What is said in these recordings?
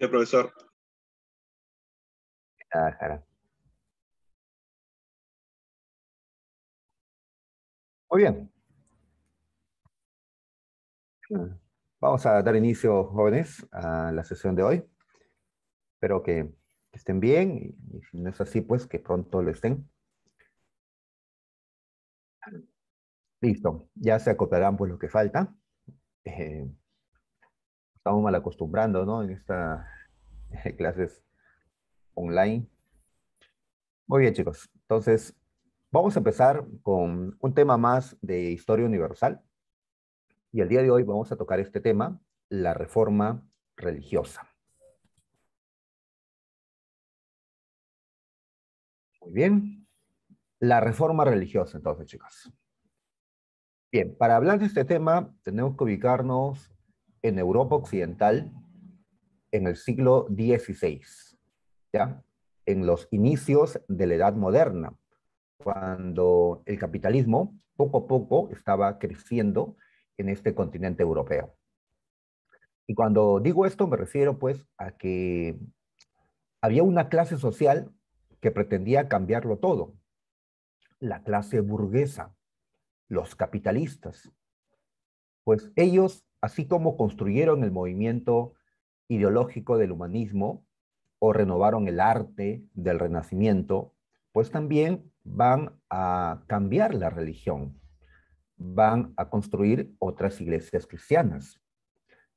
Sí, profesor. Jara? Muy bien. Vamos a dar inicio, jóvenes, a la sesión de hoy. Espero que estén bien y si no es así, pues que pronto lo estén. Listo, ya se acoplarán por pues, lo que falta. Eh, estamos mal acostumbrando, ¿no? En esta clases online. Muy bien, chicos. Entonces, vamos a empezar con un tema más de historia universal. Y el día de hoy vamos a tocar este tema, la reforma religiosa. Muy bien. La reforma religiosa, entonces, chicos. Bien, para hablar de este tema, tenemos que ubicarnos en Europa Occidental, en el siglo XVI, ¿ya? en los inicios de la Edad Moderna, cuando el capitalismo poco a poco estaba creciendo en este continente europeo. Y cuando digo esto me refiero pues a que había una clase social que pretendía cambiarlo todo, la clase burguesa, los capitalistas. Pues ellos, así como construyeron el movimiento ideológico del humanismo o renovaron el arte del renacimiento, pues también van a cambiar la religión, van a construir otras iglesias cristianas.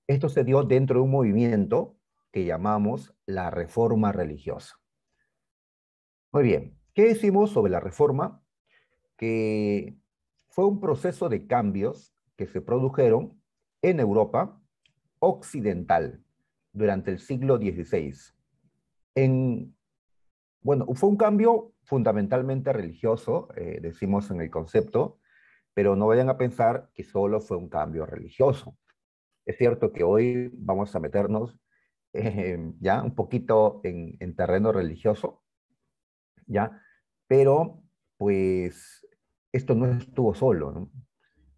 Esto se dio dentro de un movimiento que llamamos la reforma religiosa. Muy bien, ¿qué decimos sobre la reforma? Que fue un proceso de cambios que se produjeron en Europa occidental, durante el siglo XVI. En, bueno, fue un cambio fundamentalmente religioso, eh, decimos en el concepto, pero no vayan a pensar que solo fue un cambio religioso. Es cierto que hoy vamos a meternos eh, ya un poquito en, en, terreno religioso, ya, pero pues esto no estuvo solo.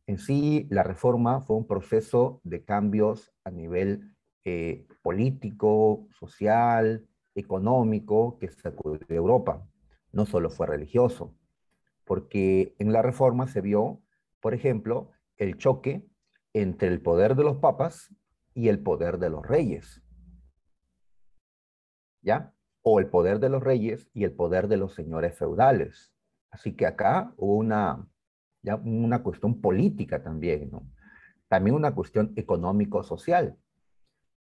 En sí, la reforma fue un proceso de cambios a nivel eh, político, social, económico que sacudió Europa. No solo fue religioso, porque en la reforma se vio, por ejemplo, el choque entre el poder de los papas y el poder de los reyes. ¿Ya? O el poder de los reyes y el poder de los señores feudales. Así que acá hubo una, ya una cuestión política también, ¿no? También una cuestión económico-social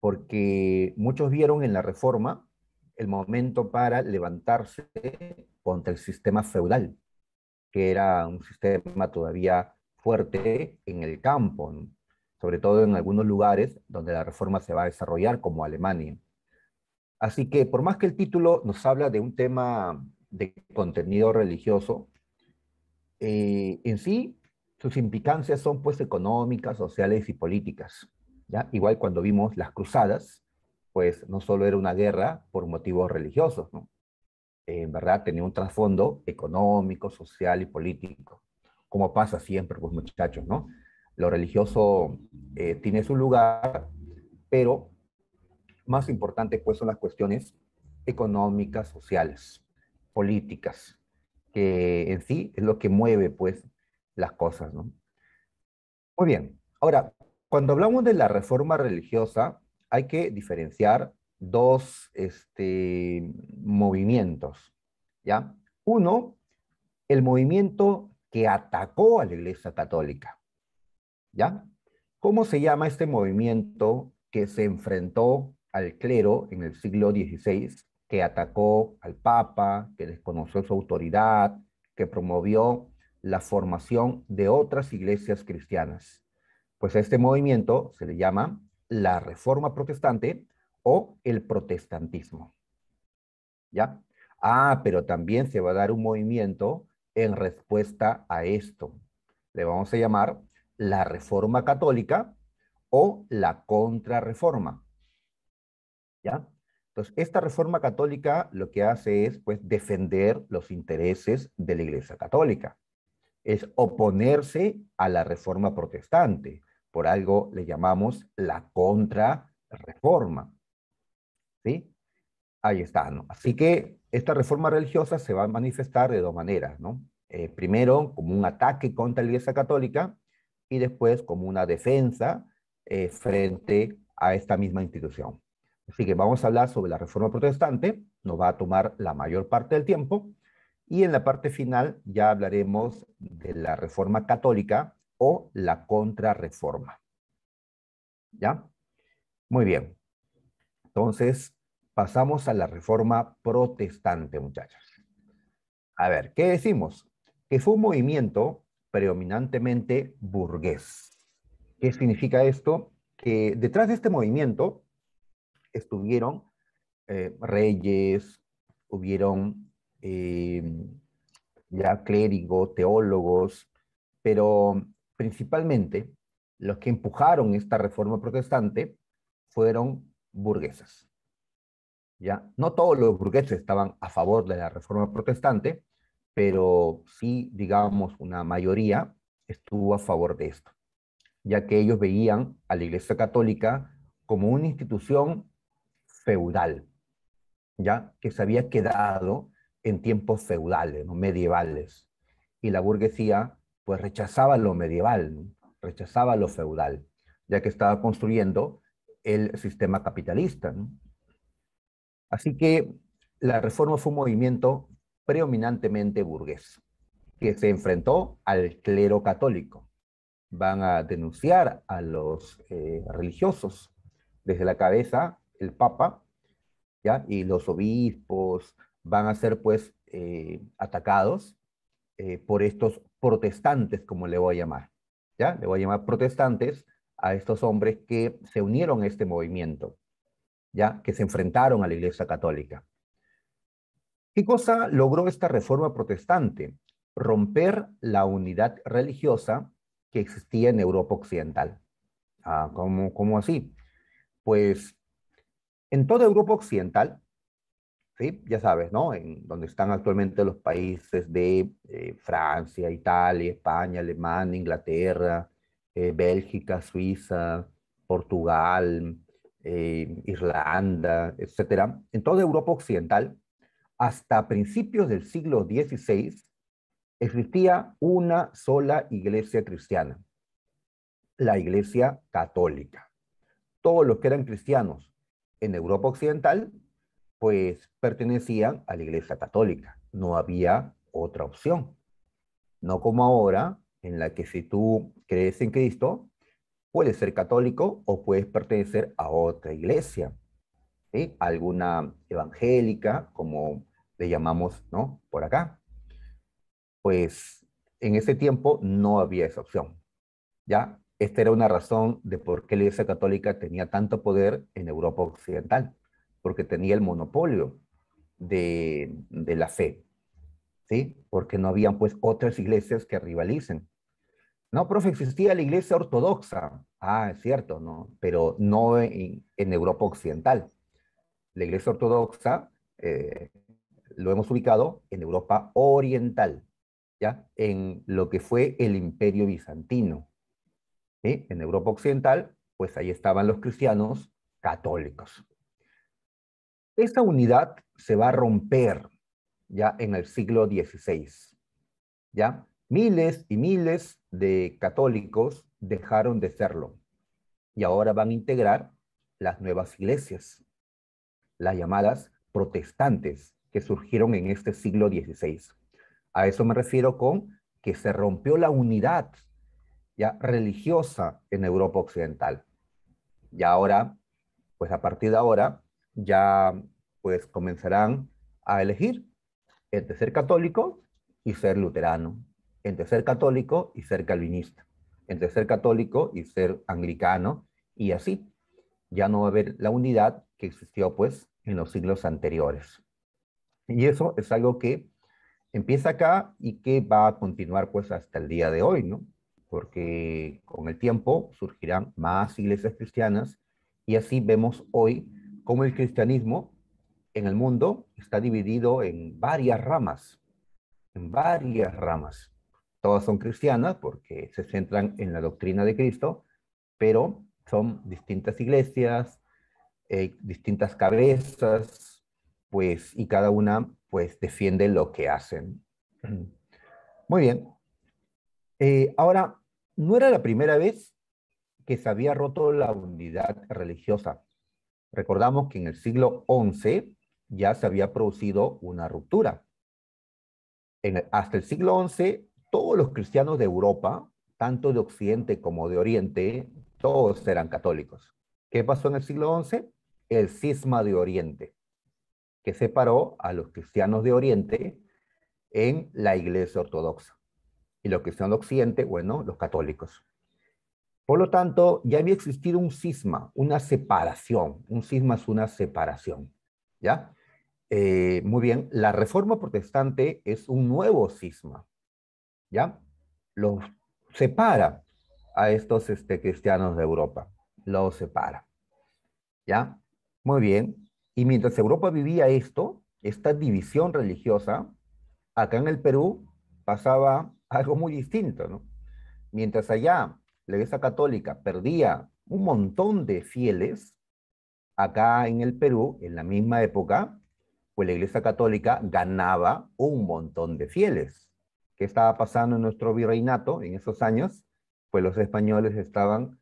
porque muchos vieron en la reforma el momento para levantarse contra el sistema feudal, que era un sistema todavía fuerte en el campo, sobre todo en algunos lugares donde la reforma se va a desarrollar, como Alemania. Así que por más que el título nos habla de un tema de contenido religioso, eh, en sí sus implicancias son pues económicas, sociales y políticas. ¿ya? Igual cuando vimos las cruzadas, pues no solo era una guerra por motivos religiosos, ¿no? en verdad tenía un trasfondo económico, social y político, como pasa siempre, pues muchachos, ¿no? Lo religioso eh, tiene su lugar, pero más importante pues son las cuestiones económicas, sociales, políticas, que en sí es lo que mueve pues las cosas, ¿no? Muy bien, ahora cuando hablamos de la reforma religiosa, hay que diferenciar dos este, movimientos. ¿ya? Uno, el movimiento que atacó a la Iglesia Católica. ¿ya? ¿Cómo se llama este movimiento que se enfrentó al clero en el siglo XVI, que atacó al Papa, que desconoció su autoridad, que promovió la formación de otras iglesias cristianas? Pues a este movimiento se le llama la reforma protestante o el protestantismo. ¿Ya? Ah, pero también se va a dar un movimiento en respuesta a esto. Le vamos a llamar la reforma católica o la contrarreforma. ¿Ya? Entonces, esta reforma católica lo que hace es pues, defender los intereses de la Iglesia Católica. Es oponerse a la reforma protestante. Por algo le llamamos la contrarreforma. ¿Sí? Ahí está. ¿no? Así que esta reforma religiosa se va a manifestar de dos maneras, ¿no? Eh, primero, como un ataque contra la Iglesia Católica y después como una defensa eh, frente a esta misma institución. Así que vamos a hablar sobre la reforma protestante, nos va a tomar la mayor parte del tiempo, y en la parte final ya hablaremos de la reforma católica, o la contrarreforma. ¿Ya? Muy bien. Entonces, pasamos a la reforma protestante, muchachos. A ver, ¿qué decimos? Que fue un movimiento predominantemente burgués. ¿Qué significa esto? Que detrás de este movimiento estuvieron eh, reyes, hubieron eh, ya clérigos, teólogos, pero principalmente los que empujaron esta reforma protestante fueron burguesas. ¿Ya? No todos los burgueses estaban a favor de la reforma protestante, pero sí, digamos, una mayoría estuvo a favor de esto, ya que ellos veían a la Iglesia Católica como una institución feudal, ¿ya? que se había quedado en tiempos feudales, ¿no? medievales, y la burguesía pues rechazaba lo medieval, rechazaba lo feudal, ya que estaba construyendo el sistema capitalista. Así que la reforma fue un movimiento predominantemente burgués, que se enfrentó al clero católico. Van a denunciar a los eh, religiosos, desde la cabeza, el Papa, ¿ya? y los obispos van a ser pues eh, atacados eh, por estos protestantes, como le voy a llamar. ¿ya? Le voy a llamar protestantes a estos hombres que se unieron a este movimiento, ¿ya? que se enfrentaron a la Iglesia Católica. ¿Qué cosa logró esta reforma protestante? Romper la unidad religiosa que existía en Europa Occidental. Ah, ¿Cómo así? Pues en toda Europa Occidental ¿sí? Ya sabes, ¿no? En donde están actualmente los países de eh, Francia, Italia, España, Alemania, Inglaterra, eh, Bélgica, Suiza, Portugal, eh, Irlanda, etcétera. En toda Europa occidental, hasta principios del siglo XVI, existía una sola iglesia cristiana, la iglesia católica. Todos los que eran cristianos en Europa occidental pues pertenecían a la Iglesia Católica. No había otra opción. No como ahora, en la que si tú crees en Cristo, puedes ser católico o puedes pertenecer a otra iglesia. ¿sí? Alguna evangélica, como le llamamos, ¿no? Por acá. Pues en ese tiempo no había esa opción. ¿Ya? Esta era una razón de por qué la Iglesia Católica tenía tanto poder en Europa Occidental porque tenía el monopolio de, la fe, ¿sí? Porque no habían pues otras iglesias que rivalicen. No, profe, existía la iglesia ortodoxa. Ah, es cierto, ¿no? Pero no en, Europa Occidental. La iglesia ortodoxa eh, lo hemos ubicado en Europa Oriental, ¿ya? En lo que fue el imperio bizantino. ¿sí? En Europa Occidental, pues ahí estaban los cristianos católicos. Esta unidad se va a romper ya en el siglo XVI. ¿ya? Miles y miles de católicos dejaron de serlo y ahora van a integrar las nuevas iglesias, las llamadas protestantes que surgieron en este siglo XVI. A eso me refiero con que se rompió la unidad ya religiosa en Europa Occidental. Y ahora, pues a partir de ahora, ya pues comenzarán a elegir entre ser católico y ser luterano, entre ser católico y ser calvinista, entre ser católico y ser anglicano, y así. Ya no va a haber la unidad que existió pues en los siglos anteriores. Y eso es algo que empieza acá y que va a continuar pues hasta el día de hoy, ¿no? Porque con el tiempo surgirán más iglesias cristianas y así vemos hoy cómo el cristianismo en el mundo está dividido en varias ramas, en varias ramas. Todas son cristianas porque se centran en la doctrina de Cristo, pero son distintas iglesias, eh, distintas cabezas, pues, y cada una, pues, defiende lo que hacen. Muy bien. Eh, ahora, no era la primera vez que se había roto la unidad religiosa. Recordamos que en el siglo XI ya se había producido una ruptura. hasta el siglo XI, todos los cristianos de Europa, tanto de Occidente como de Oriente, todos eran católicos. ¿Qué pasó en el siglo XI? El cisma de Oriente, que separó a los cristianos de Oriente en la Iglesia Ortodoxa. Y los cristianos de Occidente, bueno, los católicos. Por lo tanto, ya había existido un cisma, una separación. Un cisma es una separación. ¿Ya? Eh, muy bien, la reforma protestante es un nuevo cisma. ¿Ya? Los separa a estos este, cristianos de Europa. Los separa. ¿Ya? Muy bien. Y mientras Europa vivía esto, esta división religiosa, acá en el Perú pasaba algo muy distinto, ¿no? Mientras allá la Iglesia Católica perdía un montón de fieles, acá en el Perú, en la misma época, pues la Iglesia Católica ganaba un montón de fieles. ¿Qué estaba pasando en nuestro virreinato en esos años? Pues los españoles estaban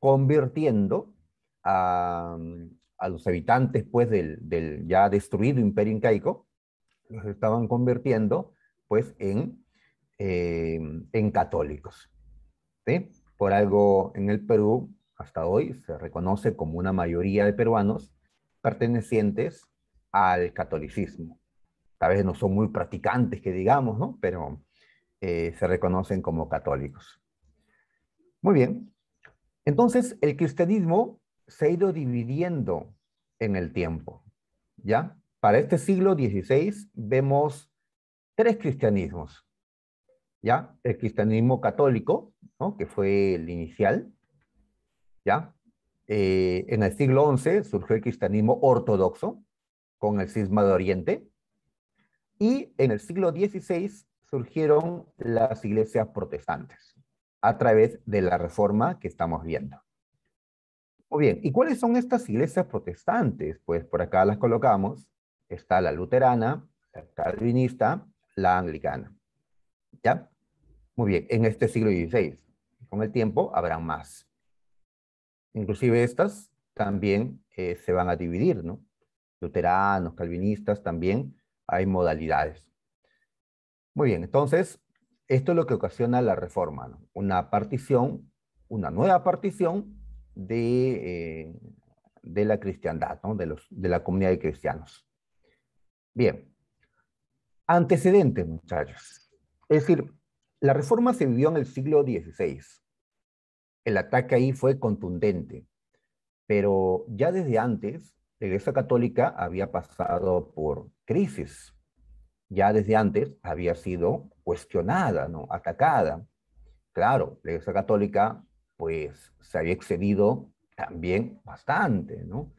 convirtiendo a, los habitantes pues, del, ya destruido imperio incaico, los estaban convirtiendo pues, en, eh, en católicos. Este, por algo en el Perú, hasta hoy, se reconoce como una mayoría de peruanos pertenecientes al catolicismo. Tal vez no son muy practicantes, que digamos, ¿no? Pero eh, se reconocen como católicos. Muy bien. Entonces, el cristianismo se ha ido dividiendo en el tiempo, ¿ya? Para este siglo XVI vemos tres cristianismos. ¿ya? El cristianismo católico, ¿no? que fue el inicial, ¿ya? Eh, en el siglo XI surgió el cristianismo ortodoxo con el cisma de Oriente y en el siglo XVI surgieron las iglesias protestantes a través de la reforma que estamos viendo. Muy bien, ¿y cuáles son estas iglesias protestantes? Pues por acá las colocamos. Está la luterana, la calvinista, la anglicana. ¿Ya? Muy bien, en este siglo XVI. Con el tiempo habrán más. Inclusive estas también eh, se van a dividir, ¿no? Luteranos, calvinistas, también hay modalidades. Muy bien, entonces, esto es lo que ocasiona la reforma, ¿no? una partición, una nueva partición de, eh, de la cristiandad, ¿no? de, los, de la comunidad de cristianos. Bien, antecedentes, muchachos. Es decir, la reforma se vivió en el siglo XVI. El ataque ahí fue contundente, pero ya desde antes, la Iglesia Católica había pasado por crisis, ya desde antes había sido cuestionada, ¿no? atacada. Claro, la Iglesia Católica pues se había excedido también bastante, ¿no?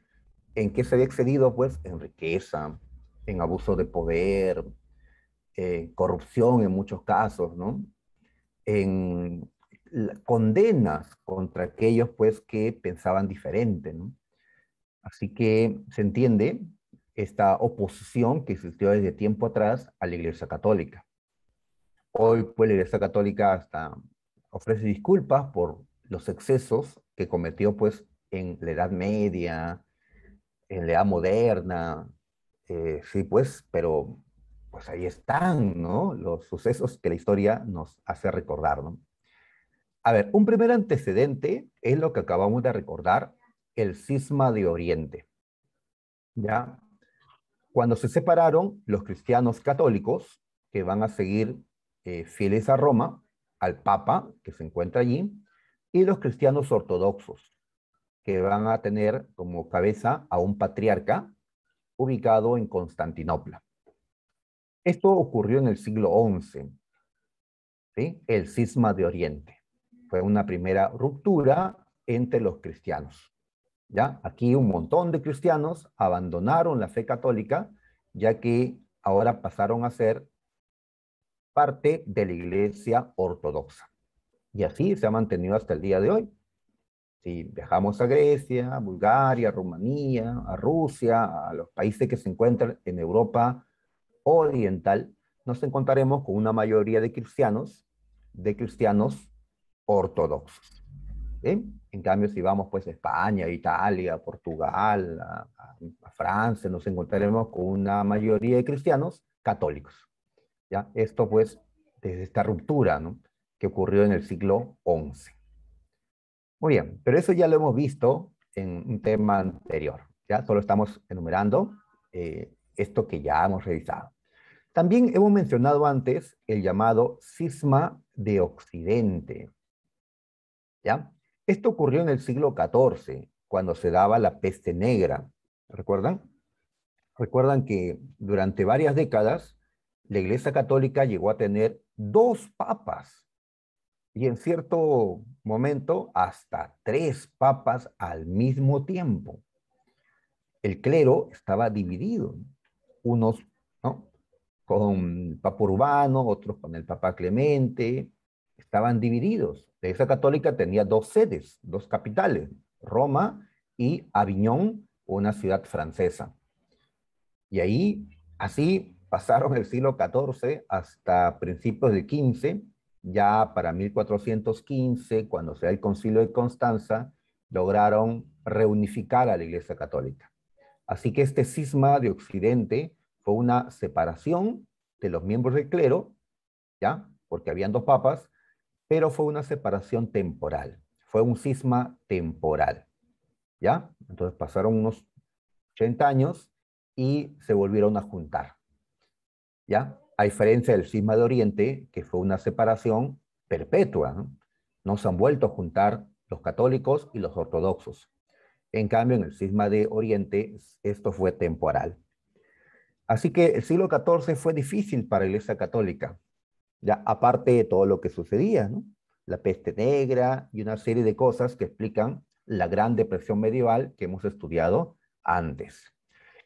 ¿En qué se había excedido? Pues en riqueza, en abuso de poder, eh, corrupción en muchos casos, ¿no? En condenas contra aquellos pues que pensaban diferente, ¿no? Así que se entiende esta oposición que existió desde tiempo atrás a la Iglesia Católica. Hoy pues la Iglesia Católica hasta ofrece disculpas por los excesos que cometió pues en la Edad Media, en la Edad Moderna, eh, sí pues, pero pues ahí están, ¿no? Los sucesos que la historia nos hace recordar, ¿no? A ver, un primer antecedente es lo que acabamos de recordar, el cisma de Oriente. ¿Ya? Cuando se separaron los cristianos católicos, que van a seguir eh, fieles a Roma, al Papa, que se encuentra allí, y los cristianos ortodoxos, que van a tener como cabeza a un patriarca ubicado en Constantinopla. Esto ocurrió en el siglo XI, el cisma de Oriente. Fue una primera ruptura entre los cristianos. ¿ya? Aquí un montón de cristianos abandonaron la fe católica, ya que ahora pasaron a ser parte de la iglesia ortodoxa. Y así se ha mantenido hasta el día de hoy. Si viajamos a Grecia, a Bulgaria, a Rumanía, a Rusia, a los países que se encuentran en Europa oriental, nos encontraremos con una mayoría de cristianos, de cristianos ortodoxos. En cambio, si vamos pues a España, Italia, Portugal, a, Francia, nos encontraremos con una mayoría de cristianos católicos. ¿ya? Esto pues desde esta ruptura que ocurrió en el siglo XI. Muy bien, pero eso ya lo hemos visto en un tema anterior. Ya solo estamos enumerando eh, esto que ya hemos revisado. También hemos mencionado antes el llamado cisma de Occidente. ¿Ya? Esto ocurrió en el siglo XIV, cuando se daba la peste negra. ¿Recuerdan? Recuerdan que durante varias décadas la Iglesia Católica llegó a tener dos papas y en cierto momento hasta tres papas al mismo tiempo. El clero estaba dividido unos con Papa Urbano, otros con el Papa Clemente, estaban divididos. La Iglesia Católica tenía dos sedes, dos capitales, Roma y Aviñón, una ciudad francesa. Y ahí, así pasaron el siglo XIV hasta principios del XV, ya para 1415, cuando se da el concilio de Constanza, lograron reunificar a la Iglesia Católica. Así que este cisma de Occidente fue una separación de los miembros del clero, ¿ya? Porque habían dos papas, pero fue una separación temporal, fue un cisma temporal, ¿ya? Entonces pasaron unos 80 años y se volvieron a juntar, ¿ya? A diferencia del cisma de Oriente, que fue una separación perpetua, No se han vuelto a juntar los católicos y los ortodoxos. En cambio, en el cisma de Oriente, esto fue temporal. Así que el siglo XIV fue difícil para la Iglesia Católica, ya aparte de todo lo que sucedía, la peste negra y una serie de cosas que explican la Gran Depresión medieval que hemos estudiado antes.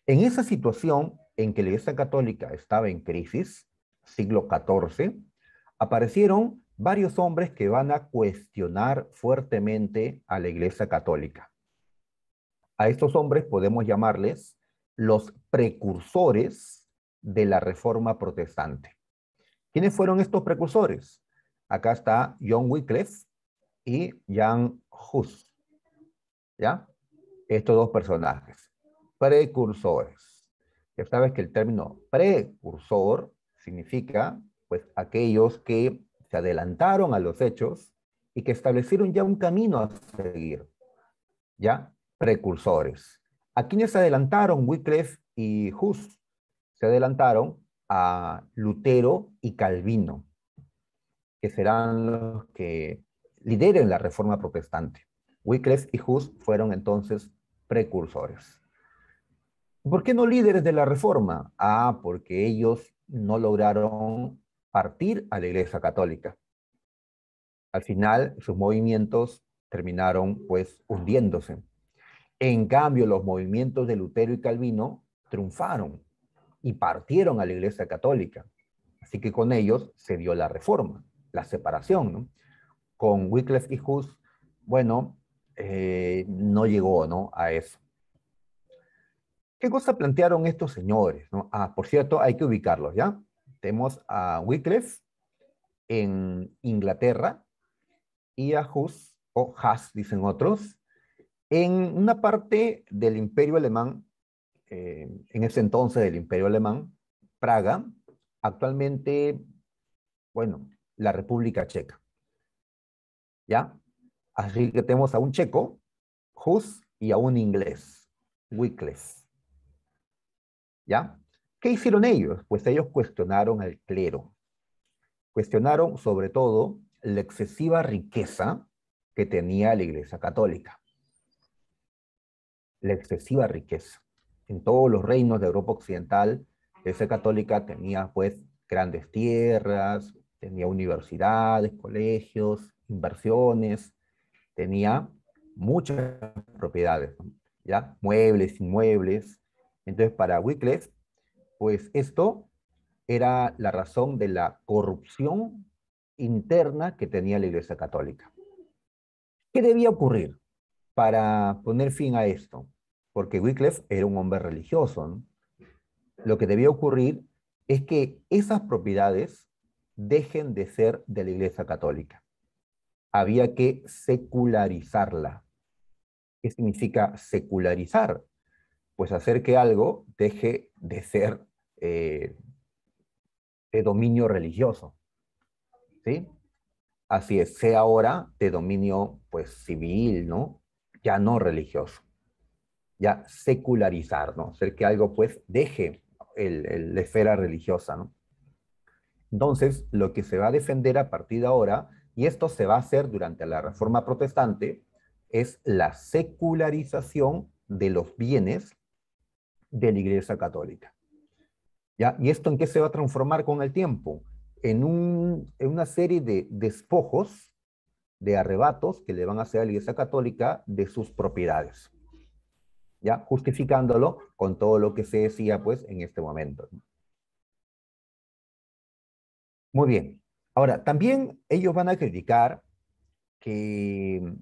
En esa situación en que la Iglesia Católica estaba en crisis, siglo XIV, aparecieron varios hombres que van a cuestionar fuertemente a la Iglesia Católica a estos hombres podemos llamarles los precursores de la reforma protestante. ¿Quiénes fueron estos precursores? Acá está John Wycliffe y Jan Hus. ¿Ya? Estos dos personajes, precursores. Ya sabes que el término precursor significa pues aquellos que se adelantaron a los hechos y que establecieron ya un camino a seguir. ¿Ya? precursores. ¿A quiénes se adelantaron Wycliffe y Hus? Se adelantaron a Lutero y Calvino, que serán los que lideren la reforma protestante. Wycliffe y Hus fueron entonces precursores. ¿Por qué no líderes de la reforma? Ah, porque ellos no lograron partir a la Iglesia Católica. Al final, sus movimientos terminaron pues hundiéndose. En cambio, los movimientos de Lutero y Calvino triunfaron y partieron a la Iglesia Católica. Así que con ellos se dio la reforma, la separación. ¿no? Con Wycliffe y Hus, bueno, eh, no llegó ¿no? a eso. ¿Qué cosa plantearon estos señores? No? Ah, por cierto, hay que ubicarlos, ¿ya? Tenemos a Wycliffe en Inglaterra y a Hus, o Huss, dicen otros, en una parte del imperio alemán, eh, en ese entonces del imperio alemán, Praga, actualmente, bueno, la República Checa. ¿Ya? Así que tenemos a un checo, Hus, y a un inglés, Wickles. ¿Ya? ¿Qué hicieron ellos? Pues ellos cuestionaron al clero. Cuestionaron sobre todo la excesiva riqueza que tenía la Iglesia Católica la excesiva riqueza. En todos los reinos de Europa Occidental, la iglesia católica tenía pues grandes tierras, tenía universidades, colegios, inversiones, tenía muchas propiedades, ¿ya? Muebles, inmuebles. Entonces, para Wycliffe, pues esto era la razón de la corrupción interna que tenía la Iglesia Católica. ¿Qué debía ocurrir? para poner fin a esto, porque Wycliffe era un hombre religioso. Lo que debía ocurrir es que esas propiedades dejen de ser de la Iglesia Católica. Había que secularizarla. ¿Qué significa secularizar? Pues hacer que algo deje de ser eh, de dominio religioso. ¿Sí? Así es, sea ahora de dominio pues, civil, ¿no? ya no religioso, ya secularizar, ¿no? ser que algo pues deje la esfera religiosa, ¿no? Entonces, lo que se va a defender a partir de ahora, y esto se va a hacer durante la Reforma Protestante, es la secularización de los bienes de la Iglesia Católica. ¿Ya? ¿Y esto en qué se va a transformar con el tiempo? En, un, en una serie de despojos de arrebatos que le van a hacer a la Iglesia Católica de sus propiedades. ¿Ya? Justificándolo con todo lo que se decía, pues, en este momento. Muy bien. Ahora, también ellos van a criticar que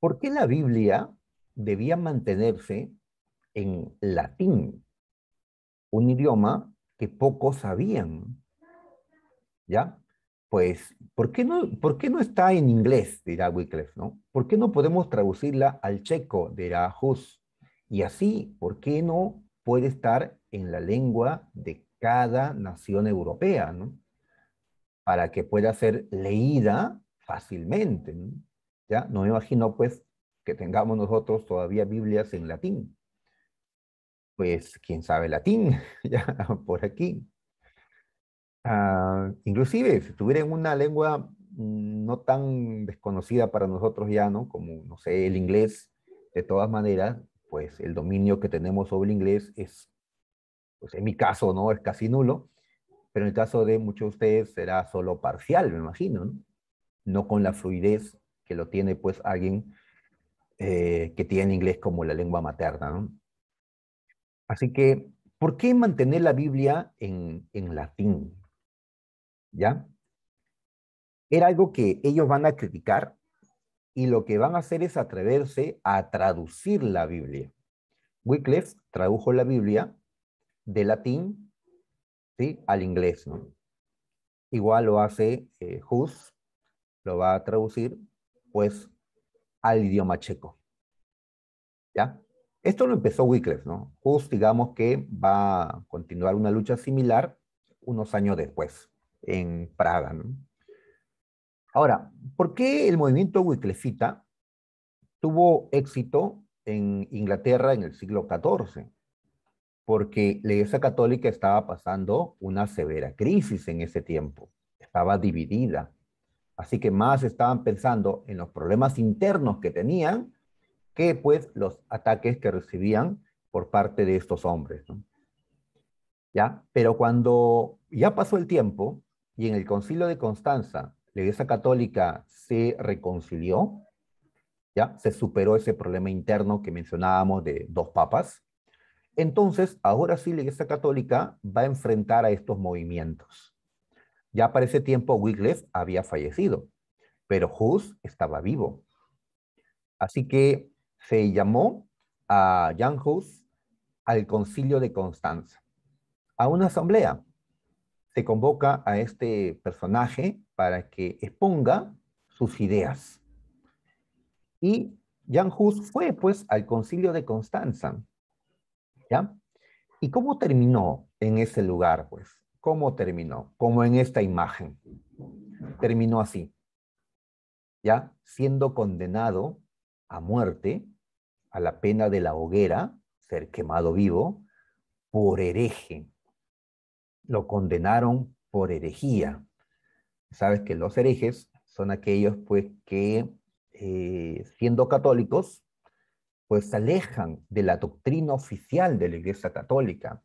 ¿por qué la Biblia debía mantenerse en latín? Un idioma que pocos sabían. ¿Ya? pues, ¿por qué no, por qué no está en inglés? dirá Wycliffe, ¿no? ¿Por qué no podemos traducirla al checo? dirá Hus. Y así, ¿por qué no puede estar en la lengua de cada nación europea, ¿no? Para que pueda ser leída fácilmente, ¿no? ¿Ya? No me imagino, pues, que tengamos nosotros todavía Biblias en latín. Pues, quién sabe latín, ya, por aquí. Ah, inclusive, si tuvieran una lengua mm, no tan desconocida para nosotros ya, ¿no? Como, no sé, el inglés, de todas maneras, pues el dominio que tenemos sobre el inglés es, pues en mi caso, ¿no? Es casi nulo, pero en el caso de muchos de ustedes será solo parcial, me imagino, ¿no? No con la fluidez que lo tiene, pues, alguien eh, que tiene inglés como la lengua materna, ¿no? Así que, ¿por qué mantener la Biblia en, en latín? ¿ya? Era algo que ellos van a criticar y lo que van a hacer es atreverse a traducir la Biblia. Wycliffe tradujo la Biblia de latín al inglés. ¿no? Igual lo hace eh, Hus, lo va a traducir pues al idioma checo. ¿Ya? Esto lo empezó Wycliffe, ¿no? Hus, digamos que va a continuar una lucha similar unos años después en Praga. ¿no? Ahora, ¿por qué el movimiento wiclefita tuvo éxito en Inglaterra en el siglo XIV? Porque la Iglesia Católica estaba pasando una severa crisis en ese tiempo, estaba dividida. Así que más estaban pensando en los problemas internos que tenían que pues los ataques que recibían por parte de estos hombres. ¿no? ¿Ya? Pero cuando ya pasó el tiempo, y en el concilio de Constanza la Iglesia Católica se reconcilió, ¿ya? Se superó ese problema interno que mencionábamos de dos papas. Entonces, ahora sí la Iglesia Católica va a enfrentar a estos movimientos. Ya para ese tiempo Wycliffe había fallecido, pero Hus estaba vivo. Así que se llamó a Jan Hus al concilio de Constanza, a una asamblea se convoca a este personaje para que exponga sus ideas. Y Jan Hus fue pues al concilio de Constanza. ¿Ya? ¿Y cómo terminó en ese lugar pues? ¿Cómo terminó? Como en esta imagen. Terminó así. ¿Ya? Siendo condenado a muerte, a la pena de la hoguera, ser quemado vivo, por hereje, lo condenaron por herejía. Sabes que los herejes son aquellos pues que eh, siendo católicos pues se alejan de la doctrina oficial de la Iglesia Católica.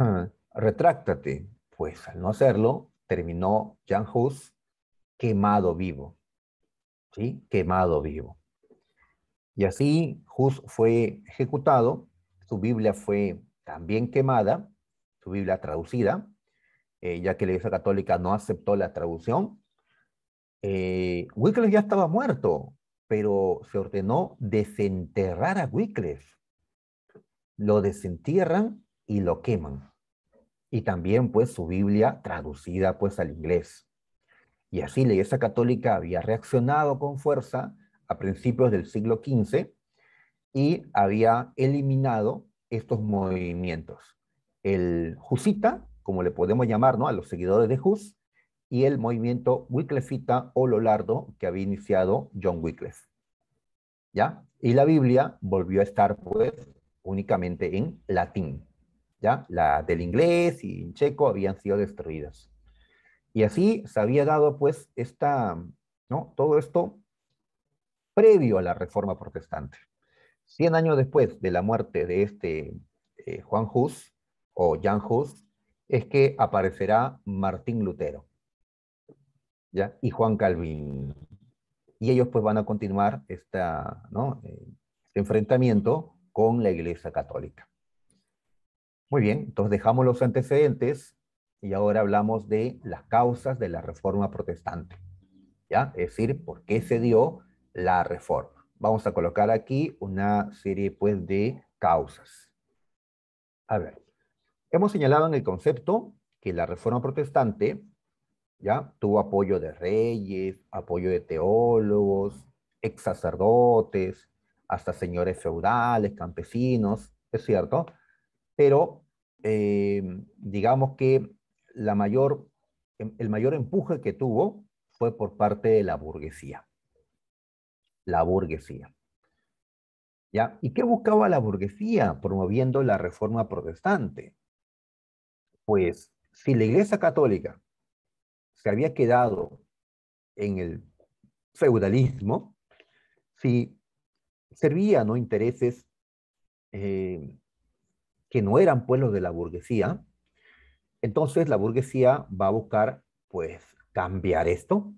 Ah, retráctate, pues al no hacerlo terminó Jan Hus quemado vivo. ¿Sí? Quemado vivo. Y así Hus fue ejecutado, su Biblia fue también quemada su Biblia traducida, eh, ya que la Iglesia Católica no aceptó la traducción. Eh, Wycliffe ya estaba muerto, pero se ordenó desenterrar a Wycliffe. Lo desentierran y lo queman. Y también pues su Biblia traducida pues al inglés. Y así la Iglesia Católica había reaccionado con fuerza a principios del siglo XV y había eliminado estos movimientos el Jusita, como le podemos llamar ¿no? a los seguidores de Hus, y el movimiento Wyclefita o Lolardo que había iniciado John Wycliffe. ¿Ya? Y la Biblia volvió a estar pues únicamente en latín. ¿Ya? La del inglés y en checo habían sido destruidas. Y así se había dado pues esta, ¿no? Todo esto previo a la Reforma Protestante. Cien años después de la muerte de este eh, Juan Hus, o Jan Hus es que aparecerá Martín Lutero ¿ya? y Juan Calvino. Y ellos pues van a continuar esta, ¿no? este enfrentamiento con la Iglesia Católica. Muy bien, entonces dejamos los antecedentes y ahora hablamos de las causas de la reforma protestante. ¿ya? Es decir, por qué se dio la reforma. Vamos a colocar aquí una serie pues, de causas. A ver, Hemos señalado en el concepto que la reforma protestante ya tuvo apoyo de reyes, apoyo de teólogos, ex sacerdotes, hasta señores feudales, campesinos, es cierto, pero eh, digamos que em, el mayor empuje que tuvo fue por parte de la burguesía. La burguesía. ¿Y qué buscaba la burguesía promoviendo la reforma protestante? Pues si la Iglesia Católica se había quedado en el feudalismo, si servía ¿no? intereses eh, que no eran pueblos de la burguesía, entonces la burguesía va a buscar pues cambiar esto,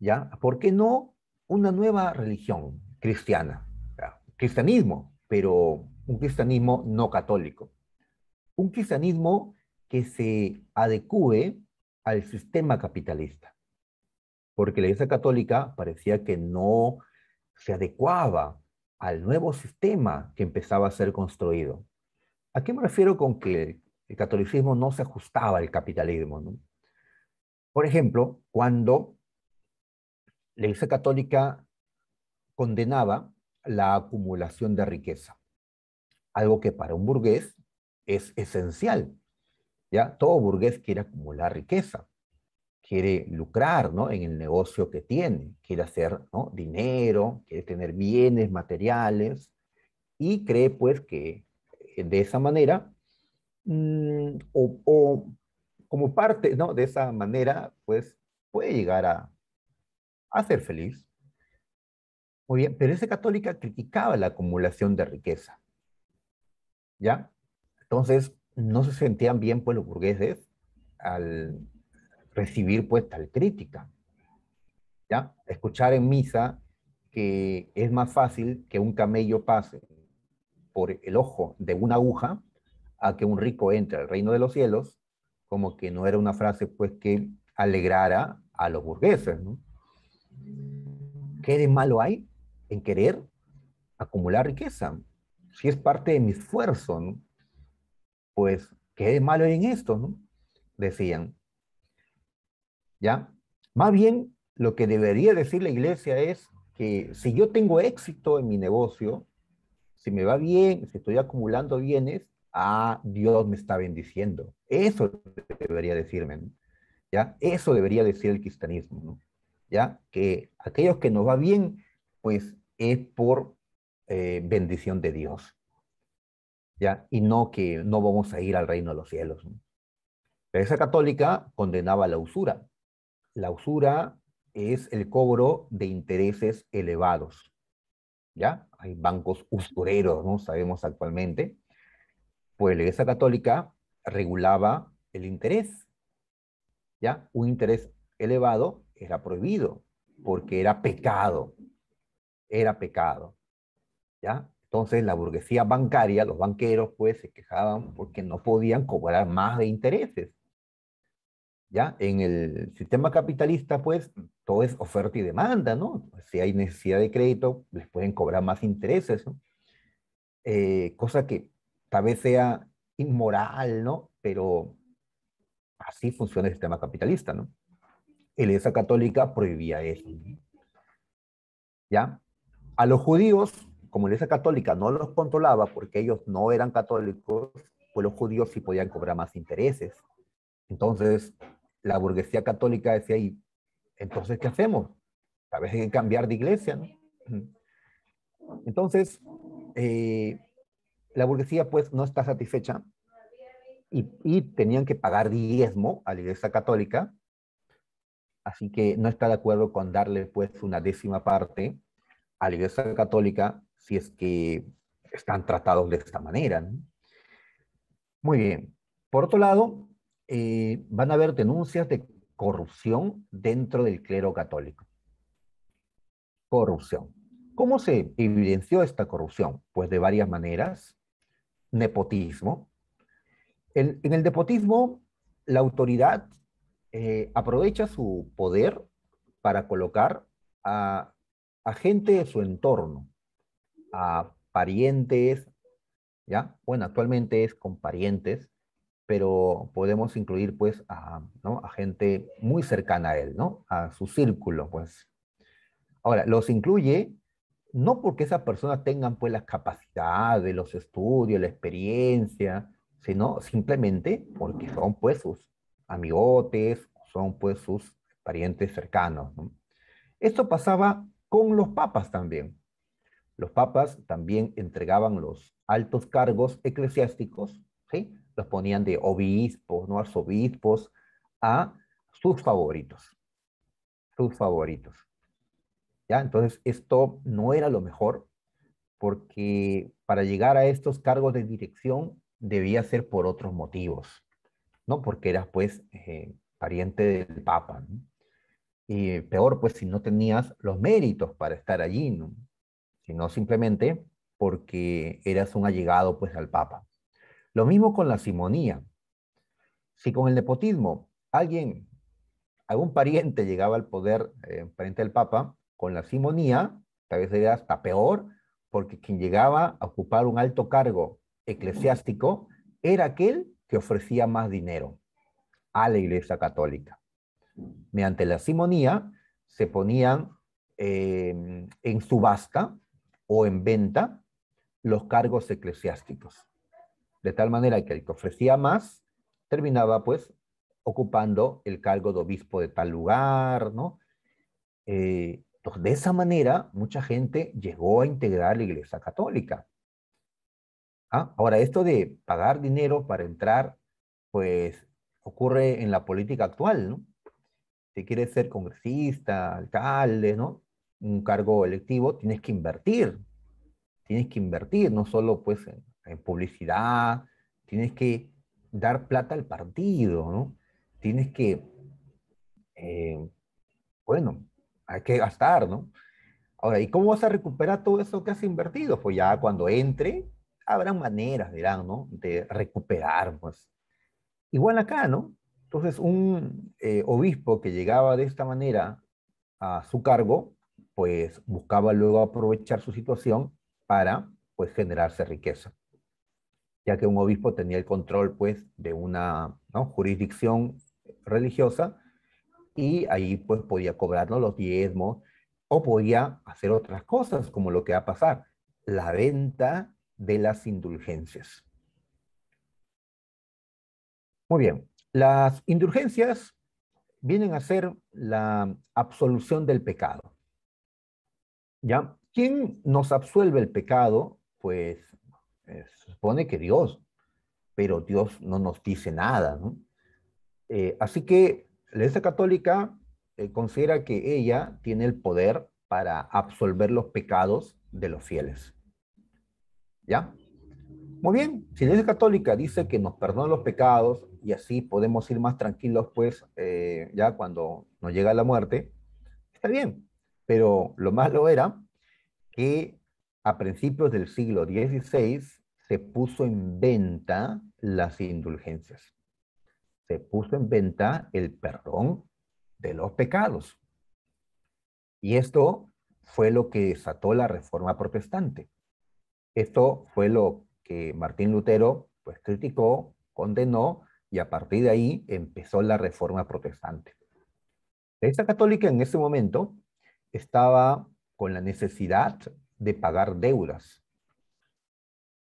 ¿ya? ¿Por qué no una nueva religión cristiana? Cristianismo, pero un cristianismo no católico un cristianismo que se adecue al sistema capitalista, porque la Iglesia Católica parecía que no se adecuaba al nuevo sistema que empezaba a ser construido. ¿A qué me refiero con que el catolicismo no se ajustaba al capitalismo? Por ejemplo, cuando la Iglesia Católica condenaba la acumulación de riqueza, algo que para un burgués es esencial. ¿ya? Todo burgués quiere acumular riqueza, quiere lucrar ¿no? en el negocio que tiene, quiere hacer ¿no? dinero, quiere tener bienes materiales y cree pues que de esa manera mm, o, o, como parte ¿no? de esa manera pues puede llegar a, ser feliz. Muy bien, pero ese católica criticaba la acumulación de riqueza. ¿Ya? Entonces, no se sentían bien pues los burgueses al recibir pues tal crítica. ¿Ya? Escuchar en misa que es más fácil que un camello pase por el ojo de una aguja a que un rico entre al reino de los cielos, como que no era una frase pues que alegrara a los burgueses, ¿no? ¿Qué de malo hay en querer acumular riqueza? Si es parte de mi esfuerzo, ¿no? pues, ¿qué es malo en esto? No? Decían. ¿Ya? Más bien, lo que debería decir la iglesia es que si yo tengo éxito en mi negocio, si me va bien, si estoy acumulando bienes, ah, Dios me está bendiciendo. Eso debería decirme, ¿ya? Eso debería decir el cristianismo, ¿no? ¿Ya? Que aquellos que nos va bien, pues es por eh, bendición de Dios, ¿ya? y no que no vamos a ir al reino de los cielos. La Iglesia Católica condenaba la usura. La usura es el cobro de intereses elevados. ¿Ya? Hay bancos usureros, ¿no? Sabemos actualmente. Pues la Iglesia Católica regulaba el interés. ¿Ya? Un interés elevado era prohibido porque era pecado. Era pecado. ¿Ya? Entonces la burguesía bancaria, los banqueros, pues se quejaban porque no podían cobrar más de intereses. ¿Ya? En el sistema capitalista, pues, todo es oferta y demanda, ¿no? Si hay necesidad de crédito, les pueden cobrar más intereses, ¿no? Eh, cosa que tal vez sea inmoral, ¿no? Pero así funciona el sistema capitalista, ¿no? La Iglesia Católica prohibía eso. ¿Ya? A los judíos como la Iglesia Católica no los controlaba porque ellos no eran católicos, pues los judíos sí podían cobrar más intereses. Entonces, la burguesía católica decía, ¿y entonces qué hacemos? A veces hay que cambiar de iglesia, ¿no? Entonces, eh, la burguesía pues no está satisfecha y, y, tenían que pagar diezmo a la iglesia católica, así que no está de acuerdo con darle pues una décima parte a la iglesia católica si es que están tratados de esta manera. Muy bien. Por otro lado, eh, van a haber denuncias de corrupción dentro del clero católico. Corrupción. ¿Cómo se evidenció esta corrupción? Pues de varias maneras. Nepotismo. en el nepotismo, la autoridad eh, aprovecha su poder para colocar a, a gente de su entorno, a parientes, ¿ya? Bueno, actualmente es con parientes, pero podemos incluir pues a, ¿no? a gente muy cercana a él, ¿no? A su círculo, pues. Ahora, los incluye no porque esas personas tengan pues las capacidades, los estudios, la experiencia, sino simplemente porque son pues sus amigotes, son pues sus parientes cercanos. ¿no? Esto pasaba con los papas también. Los papas también entregaban los altos cargos eclesiásticos, ¿sí? los ponían de obispos, no arzobispos, a sus favoritos, sus favoritos. ¿Ya? Entonces, esto no era lo mejor, porque para llegar a estos cargos de dirección debía ser por otros motivos, ¿no? Porque eras, pues, eh, pariente del Papa. Y peor, pues, si no tenías los méritos para estar allí, ¿no? sino simplemente porque eras un allegado pues al Papa. Lo mismo con la simonía. Si con el nepotismo alguien, algún pariente llegaba al poder, eh, frente pariente del Papa, con la simonía, tal vez era hasta peor, porque quien llegaba a ocupar un alto cargo eclesiástico era aquel que ofrecía más dinero a la Iglesia Católica. Mediante la simonía se ponían eh, en subasta o en venta los cargos eclesiásticos. De tal manera que el que ofrecía más terminaba pues ocupando el cargo de obispo de tal lugar, ¿no? Eh, de esa manera, mucha gente llegó a integrar la Iglesia Católica. ¿Ah? Ahora, esto de pagar dinero para entrar, pues ocurre en la política actual, ¿no? Si quieres ser congresista, alcalde, ¿no? un cargo electivo, tienes que invertir. Tienes que invertir, no solo pues en, publicidad, tienes que dar plata al partido, ¿no? Tienes que, eh, bueno, hay que gastar, ¿no? Ahora, ¿y cómo vas a recuperar todo eso que has invertido? Pues ya cuando entre, habrá maneras, dirán, ¿no? De recuperar, pues. Igual acá, ¿no? Entonces, un eh, obispo que llegaba de esta manera a su cargo, pues buscaba luego aprovechar su situación para pues generarse riqueza, ya que un obispo tenía el control pues de una jurisdicción religiosa y ahí pues podía cobrarnos los diezmos o podía hacer otras cosas como lo que va a pasar, la venta de las indulgencias. Muy bien, las indulgencias vienen a ser la absolución del pecado. ¿Ya? ¿Quién nos absuelve el pecado? Pues eh, se supone que Dios, pero Dios no nos dice nada, ¿no? Eh, así que la Iglesia Católica eh, considera que ella tiene el poder para absolver los pecados de los fieles. ¿Ya? Muy bien, si la Iglesia Católica dice que nos perdona los pecados y así podemos ir más tranquilos, pues, ya cuando nos llega la muerte, está bien. Pero lo malo era que a principios del siglo XVI se puso en venta las indulgencias. Se puso en venta el perdón de los pecados. Y esto fue lo que desató la reforma protestante. Esto fue lo que Martín Lutero pues, criticó, condenó, y a partir de ahí empezó la reforma protestante. La Católica en ese momento estaba con la necesidad de pagar deudas.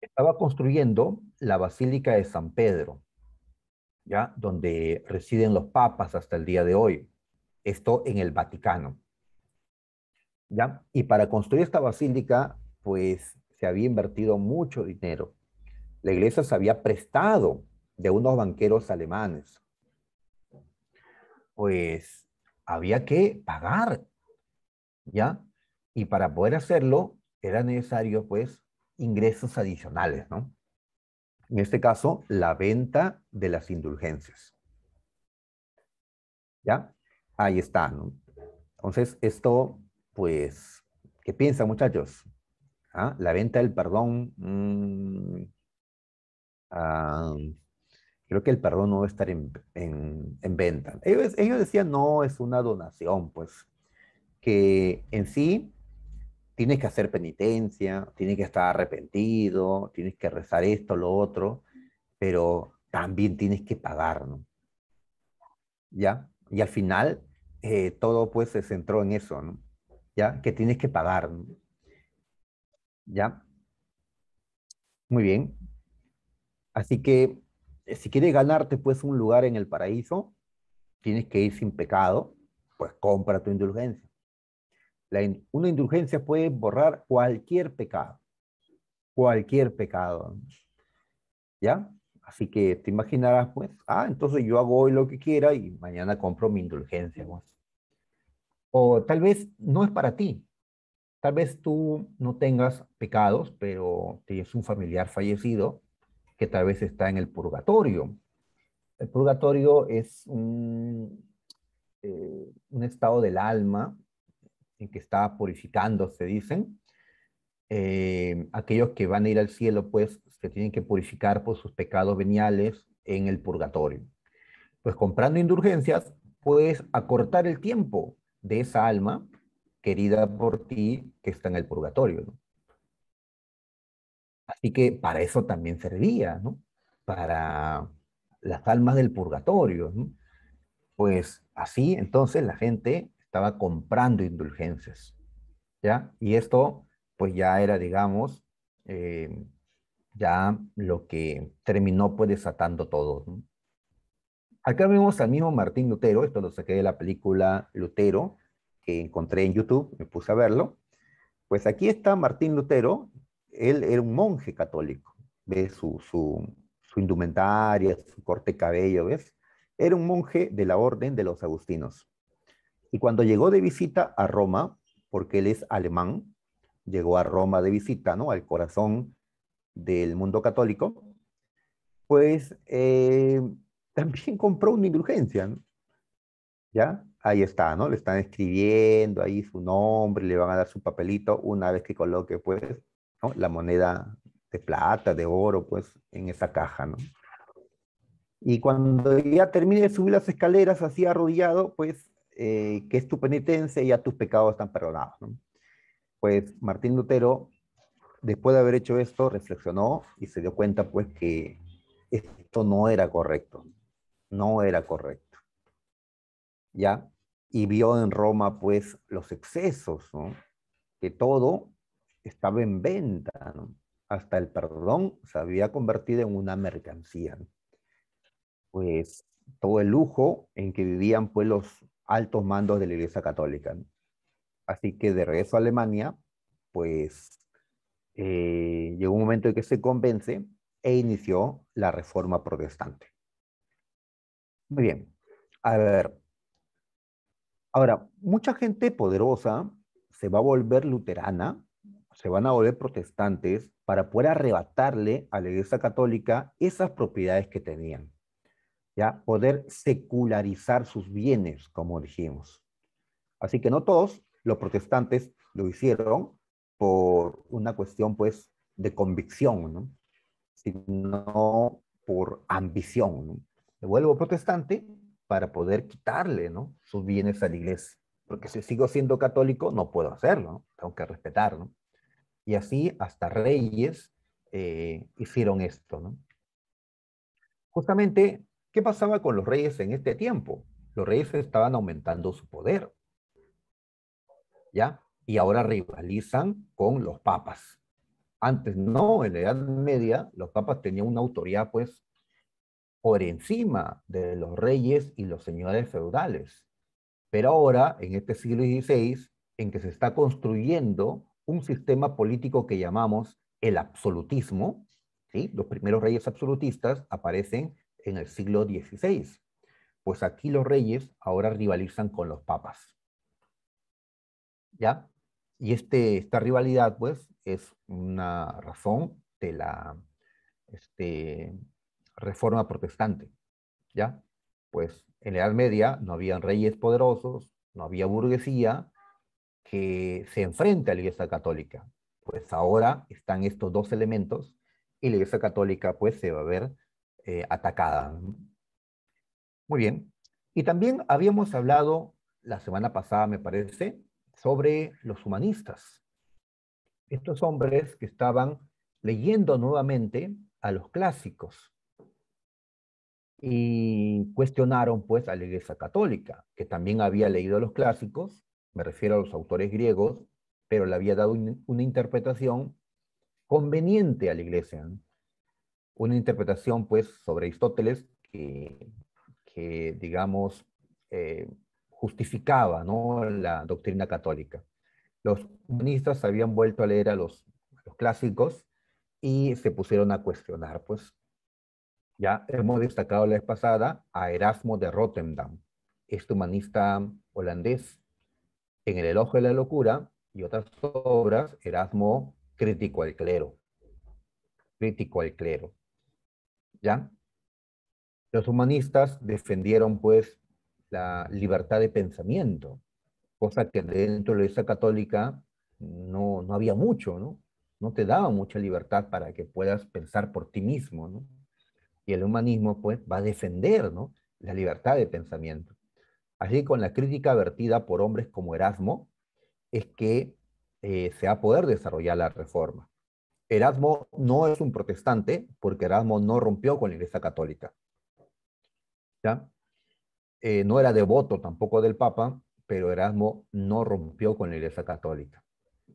Estaba construyendo la Basílica de San Pedro, ¿ya? donde residen los papas hasta el día de hoy. Esto en el Vaticano. ¿ya? Y para construir esta basílica, pues se había invertido mucho dinero. La iglesia se había prestado de unos banqueros alemanes. Pues había que pagar ¿ya? Y para poder hacerlo era necesario, pues, ingresos adicionales, ¿no? En este caso, la venta de las indulgencias. ¿Ya? Ahí está, ¿no? Entonces, esto, pues, ¿qué piensan, muchachos? ¿Ah? La venta del perdón, mm, ah, creo que el perdón no va a estar en, venta. ellos decían, no, es una donación, pues, que en sí tienes que hacer penitencia, tienes que estar arrepentido, tienes que rezar esto, lo otro, pero también tienes que pagar, ¿no? ¿Ya? Y al final eh, todo pues se centró en eso, ¿no? ¿Ya? Que tienes que pagar, ¿no? ¿Ya? Muy bien. Así que si quieres ganarte pues un lugar en el paraíso, tienes que ir sin pecado, pues compra tu indulgencia una indulgencia puede borrar cualquier pecado. Cualquier pecado. ¿Ya? Así que te imaginarás, pues, ah, entonces yo hago hoy lo que quiera y mañana compro mi indulgencia. Pues. O tal vez no es para ti. Tal vez tú no tengas pecados, pero tienes un familiar fallecido que tal vez está en el purgatorio. El purgatorio es un, eh, un estado del alma en que está purificando, se dicen. Eh, aquellos que van a ir al cielo, pues, se tienen que purificar por sus pecados veniales en el purgatorio. Pues comprando indulgencias, puedes acortar el tiempo de esa alma querida por ti que está en el purgatorio. Así que para eso también servía, ¿no? Para las almas del purgatorio. ¿no? Pues así, entonces, la gente estaba comprando indulgencias, ¿ya? Y esto, pues ya era, digamos, eh, ya lo que terminó pues desatando todo. Acá vemos al mismo Martín Lutero, esto lo saqué de la película Lutero, que encontré en YouTube, me puse a verlo. Pues aquí está Martín Lutero, él era un monje católico, ¿ves? Su, su, su indumentaria, su corte cabello, ¿ves? Era un monje de la orden de los agustinos. Y cuando llegó de visita a Roma, porque él es alemán, llegó a Roma de visita, ¿no? Al corazón del mundo católico, pues eh, también compró una indulgencia, ¿no? ¿Ya? Ahí está, ¿no? Le están escribiendo ahí su nombre, le van a dar su papelito una vez que coloque, pues, la moneda de plata, de oro, pues, en esa caja, ¿no? Y cuando ya termine de subir las escaleras así arrodillado, pues eh, que es tu penitencia y ya tus pecados están perdonados. Pues Martín Lutero, después de haber hecho esto, reflexionó y se dio cuenta pues que esto no era correcto, no era correcto. ¿Ya? Y vio en Roma pues los excesos, ¿no? que todo estaba en venta, hasta el perdón se había convertido en una mercancía. Pues todo el lujo en que vivían pues los altos mandos de la Iglesia Católica. Así que de regreso a Alemania, pues eh, llegó un momento en que se convence e inició la reforma protestante. Muy bien, a ver. Ahora, mucha gente poderosa se va a volver luterana, se van a volver protestantes para poder arrebatarle a la Iglesia Católica esas propiedades que tenían. ¿ya? Poder secularizar sus bienes, como dijimos. Así que no todos los protestantes lo hicieron por una cuestión, pues, de convicción, sino por ambición. ¿no? Me vuelvo protestante para poder quitarle ¿no? sus bienes a la iglesia. Porque si sigo siendo católico, no puedo hacerlo, ¿no? tengo que respetarlo. Y así hasta reyes eh, hicieron esto. ¿no? Justamente ¿Qué pasaba con los reyes en este tiempo? Los reyes estaban aumentando su poder. ¿Ya? Y ahora rivalizan con los papas. Antes no, en la Edad Media los papas tenían una autoridad pues por encima de los reyes y los señores feudales. Pero ahora, en este siglo XVI, en que se está construyendo un sistema político que llamamos el absolutismo, ¿sí? los primeros reyes absolutistas aparecen en el siglo XVI, pues aquí los reyes ahora rivalizan con los papas. ¿Ya? Y este, esta rivalidad, pues, es una razón de la este, reforma protestante. ¿Ya? Pues en la Edad Media no habían reyes poderosos, no había burguesía que se enfrente a la Iglesia Católica. Pues ahora están estos dos elementos y la Iglesia Católica pues se va a ver eh, atacada. Muy bien. Y también habíamos hablado la semana pasada, me parece, sobre los humanistas. Estos hombres que estaban leyendo nuevamente a los clásicos y cuestionaron pues a la Iglesia Católica, que también había leído a los clásicos, me refiero a los autores griegos, pero le había dado una interpretación conveniente a la Iglesia una interpretación pues sobre Aristóteles que, digamos, eh, justificaba la doctrina católica. Los humanistas habían vuelto a leer a los, clásicos y se pusieron a cuestionar, pues, ya hemos destacado la vez pasada a Erasmo de Rotterdam, este humanista holandés. En El elogio de la locura y otras obras, Erasmo crítico al clero. Crítico al clero. Los humanistas defendieron, pues, la libertad de pensamiento, cosa que dentro de la Iglesia Católica no, había mucho, ¿no? No te daba mucha libertad para que puedas pensar por ti mismo, ¿no? Y el humanismo, pues, va a defender, La libertad de pensamiento. Así con la crítica vertida por hombres como Erasmo, es que eh, se va a poder desarrollar la reforma. Erasmo no es un protestante porque Erasmo no rompió con la Iglesia Católica. ¿Ya? Eh, no era devoto tampoco del Papa, pero Erasmo no rompió con la Iglesia Católica.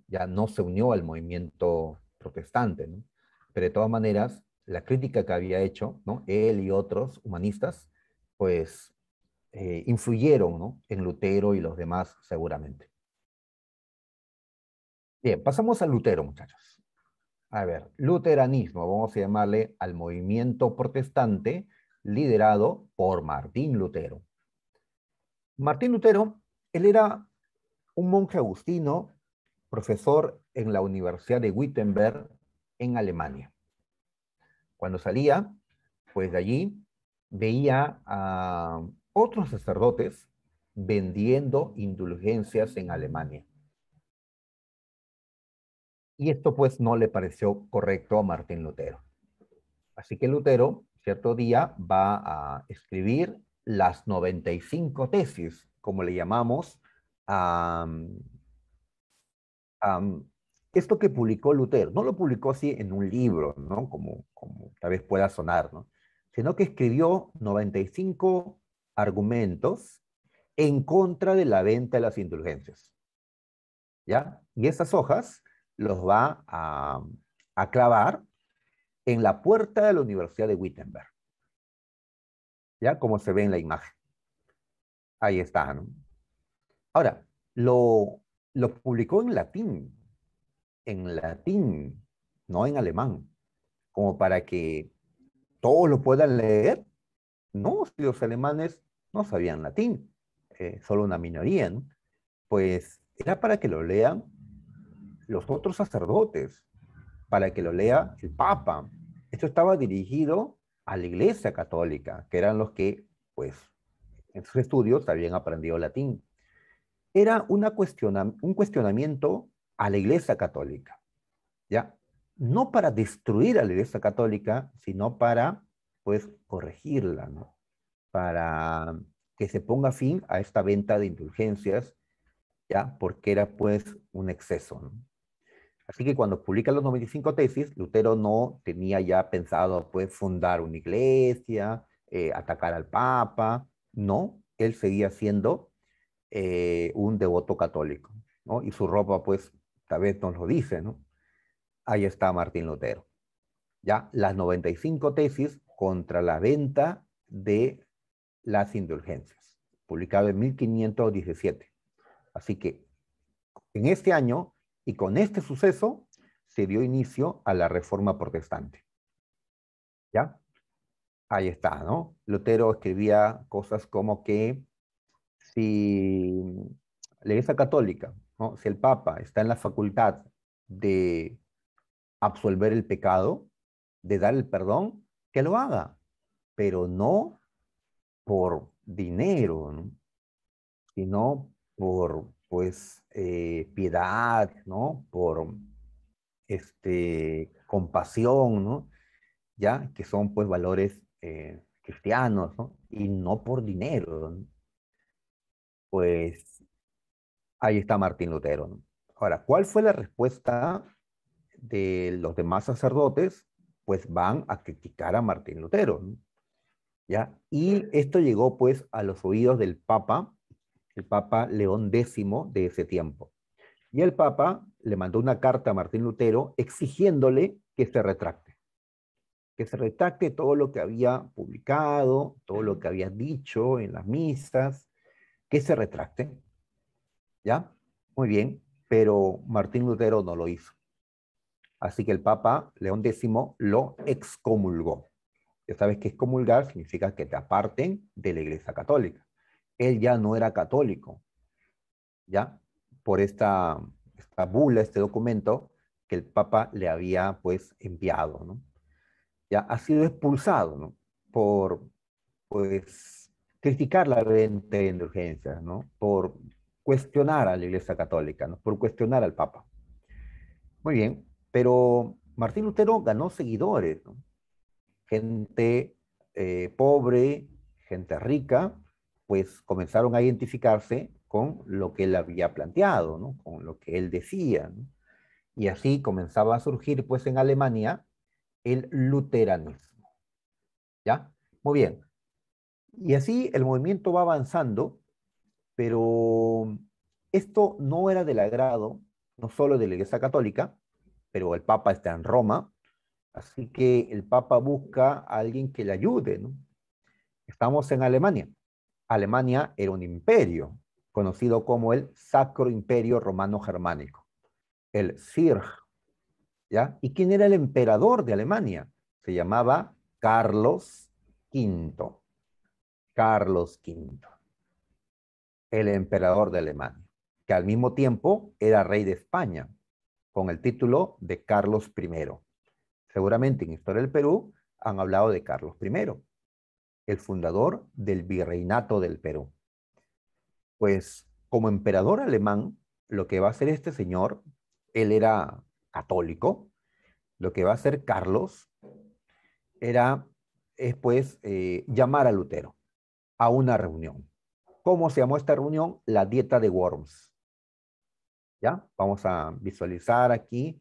Ya no se unió al movimiento protestante. Pero de todas maneras, la crítica que había hecho él y otros humanistas, pues eh, influyeron en Lutero y los demás seguramente. Bien, pasamos a Lutero, muchachos a ver, luteranismo, vamos a llamarle al movimiento protestante liderado por Martín Lutero. Martín Lutero, él era un monje agustino, profesor en la Universidad de Wittenberg en Alemania. Cuando salía, pues de allí veía a otros sacerdotes vendiendo indulgencias en Alemania. Y esto pues no le pareció correcto a Martín Lutero. Así que Lutero, cierto día, va a escribir las 95 tesis, como le llamamos, a, esto que publicó Lutero. No lo publicó así en un libro, ¿no? Como, como tal vez pueda sonar, ¿no? Sino que escribió 95 argumentos en contra de la venta de las indulgencias. ¿Ya? Y esas hojas los va a, clavar en la puerta de la Universidad de Wittenberg. ¿Ya? Como se ve en la imagen. Ahí está, Ahora, lo, lo publicó en latín, en latín, no en alemán, como para que todos lo puedan leer. No, si los alemanes no sabían latín, eh, solo una minoría, pues era para que lo lean los otros sacerdotes, para que lo lea el Papa. Esto estaba dirigido a la Iglesia Católica, que eran los que, pues, en sus estudios habían aprendido latín. Era una cuestiona, un cuestionamiento a la Iglesia Católica, ¿ya? No para destruir a la Iglesia Católica, sino para, pues, corregirla, ¿no? Para que se ponga fin a esta venta de indulgencias, ¿ya? Porque era, pues, un exceso, ¿no? Así que cuando publica los 95 tesis, Lutero no tenía ya pensado pues, fundar una iglesia, eh, atacar al Papa, no, él seguía siendo eh, un devoto católico, ¿no? Y su ropa, pues, tal vez nos lo dice, ¿no? Ahí está Martín Lutero. Ya, las 95 tesis contra la venta de las indulgencias, publicado en 1517. Así que en este año y con este suceso se dio inicio a la reforma protestante. ¿Ya? Ahí está, ¿no? Lutero escribía cosas como que si la Iglesia Católica, ¿no? si el Papa está en la facultad de absolver el pecado, de dar el perdón, que lo haga, pero no por dinero, ¿no? sino por pues eh, piedad, ¿no? Por este, compasión, ¿no? Ya, que son pues valores eh, cristianos, ¿no? Y no por dinero. ¿no? Pues ahí está Martín Lutero. ¿no? Ahora, ¿cuál fue la respuesta de los demás sacerdotes? Pues van a criticar a Martín Lutero, ¿no? ¿ya? Y esto llegó pues a los oídos del Papa Papa León X de ese tiempo. Y el Papa le mandó una carta a Martín Lutero exigiéndole que se retracte, que se retracte todo lo que había publicado, todo lo que había dicho en las misas, que se retracte. ¿Ya? Muy bien, pero Martín Lutero no lo hizo. Así que el Papa León X lo excomulgó. Ya sabes que excomulgar significa que te aparten de la Iglesia Católica él ya no era católico, ¿ya? Por esta, esta bula, este documento que el Papa le había pues enviado, ¿no? Ya ha sido expulsado, ¿no? Por, pues, criticar la venta en indulgencias, ¿no? Por cuestionar a la Iglesia Católica, ¿no? Por cuestionar al Papa. Muy bien, pero Martín Lutero ganó seguidores, ¿no? Gente eh, pobre, gente rica, pues comenzaron a identificarse con lo que él había planteado, ¿no? con lo que él decía. Y así comenzaba a surgir pues en Alemania el luteranismo. ¿Ya? Muy bien. Y así el movimiento va avanzando, pero esto no era del agrado no solo de la Iglesia Católica, pero el Papa está en Roma, así que el Papa busca a alguien que le ayude. ¿no? Estamos en Alemania. Alemania era un imperio, conocido como el Sacro Imperio Romano Germánico, el Sirg. ¿ya? ¿Y quién era el emperador de Alemania? Se llamaba Carlos V. Carlos V, el emperador de Alemania, que al mismo tiempo era rey de España, con el título de Carlos I. Seguramente en Historia del Perú han hablado de Carlos I el fundador del virreinato del Perú. Pues como emperador alemán, lo que va a hacer este señor, él era católico, lo que va a hacer Carlos era, pues, eh, llamar a Lutero a una reunión. ¿Cómo se llamó esta reunión? La dieta de Worms. ¿Ya? Vamos a visualizar aquí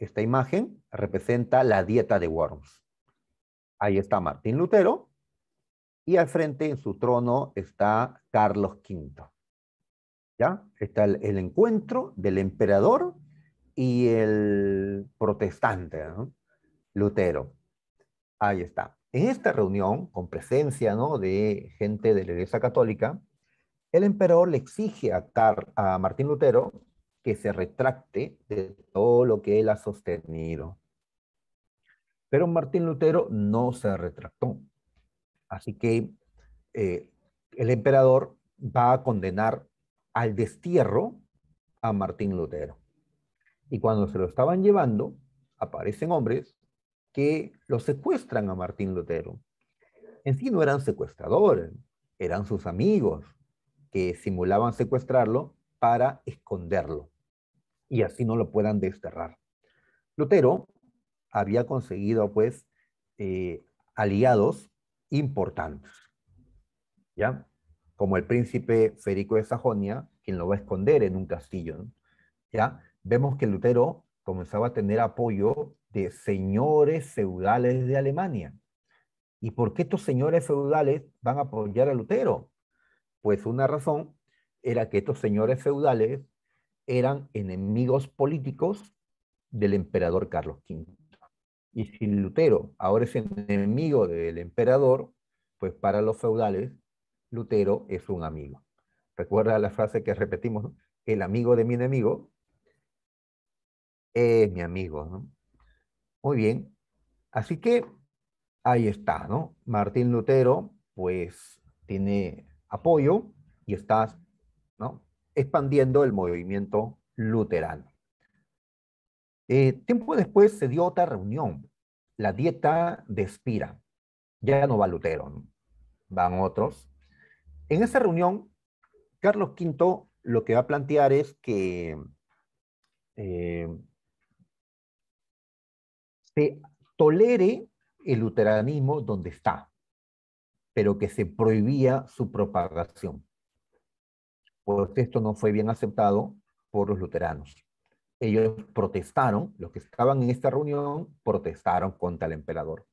esta imagen, representa la dieta de Worms. Ahí está Martín Lutero y al frente, en su trono, está Carlos V. ¿Ya? Está el, encuentro del emperador y el protestante, Lutero. Ahí está. En esta reunión, con presencia ¿no? de gente de la Iglesia Católica, el emperador le exige a Martín Lutero que se retracte de todo lo que él ha sostenido. Pero Martín Lutero no se retractó. Así que eh, el emperador va a condenar al destierro a Martín Lutero. Y cuando se lo estaban llevando, aparecen hombres que lo secuestran a Martín Lutero. En sí no eran secuestradores, eran sus amigos que simulaban secuestrarlo para esconderlo y así no lo puedan desterrar. Lutero había conseguido pues eh, aliados importantes. ¿Ya? Como el príncipe Federico de Sajonia, quien lo va a esconder en un castillo. ¿Ya? Vemos que Lutero comenzaba a tener apoyo de señores feudales de Alemania. ¿Y por qué estos señores feudales van a apoyar a Lutero? Pues una razón era que estos señores feudales eran enemigos políticos del emperador Carlos V. Y si Lutero ahora es enemigo del emperador, pues para los feudales, Lutero es un amigo. Recuerda la frase que repetimos, el amigo de mi enemigo es mi amigo. Muy bien, así que ahí está, ¿no? Martín Lutero, pues tiene apoyo y está ¿no? expandiendo el movimiento luterano. Eh, tiempo después se dio otra reunión, la dieta de Espira. Ya no va Lutero, van otros. En esa reunión, Carlos V lo que va a plantear es que eh, se tolere el luteranismo donde está, pero que se prohibía su propagación. porque esto no fue bien aceptado por los luteranos ellos protestaron, los que estaban en esta reunión protestaron contra el emperador.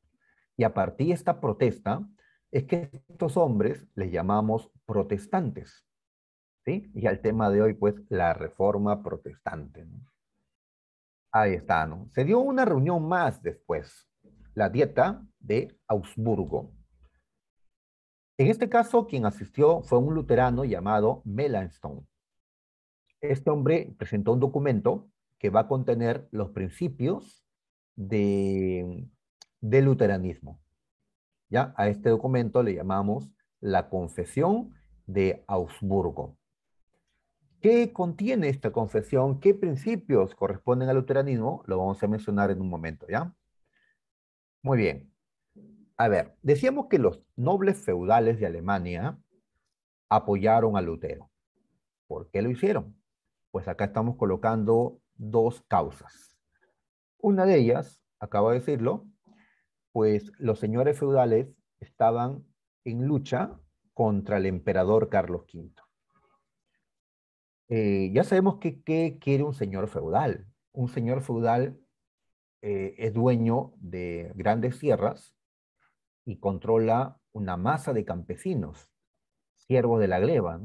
Y a partir de esta protesta es que estos hombres les llamamos protestantes. ¿sí? Y al tema de hoy, pues, la reforma protestante. Ahí está, ¿no? Se dio una reunión más después, la dieta de Augsburgo. En este caso, quien asistió fue un luterano llamado Melanstone. Este hombre presentó un documento que va a contener los principios de, del luteranismo. ¿Ya? A este documento le llamamos la Confesión de Augsburgo. ¿Qué contiene esta confesión? ¿Qué principios corresponden al luteranismo? Lo vamos a mencionar en un momento, ¿ya? Muy bien. A ver, decíamos que los nobles feudales de Alemania apoyaron a Lutero. ¿Por qué lo hicieron? Pues acá estamos colocando dos causas. Una de ellas, acabo de decirlo, pues los señores feudales estaban en lucha contra el emperador Carlos V. Eh, ya sabemos que qué quiere un señor feudal. Un señor feudal eh, es dueño de grandes tierras y controla una masa de campesinos, siervos de la gleba.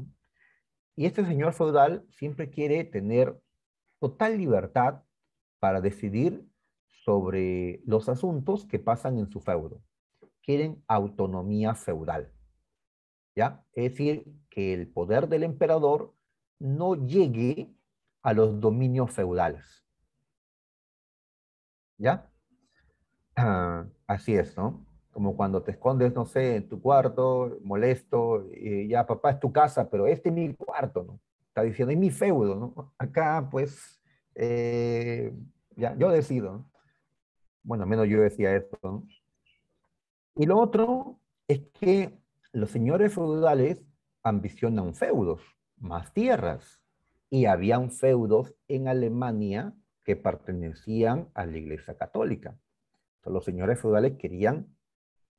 Y este señor feudal siempre quiere tener total libertad para decidir sobre los asuntos que pasan en su feudo. Quieren autonomía feudal. ¿Ya? Es decir, que el poder del emperador no llegue a los dominios feudales. ¿Ya? Ah, así es, ¿no? Como cuando te escondes, no sé, en tu cuarto, molesto, eh, ya, papá, es tu casa, pero este es mi cuarto, ¿no? está diciendo, es mi feudo, ¿no? Acá, pues, eh, ya, yo decido. Bueno, Bueno, menos yo decía esto, Y lo otro es que los señores feudales ambicionan feudos, más tierras. Y habían feudos en Alemania que pertenecían a la Iglesia Católica. los señores feudales querían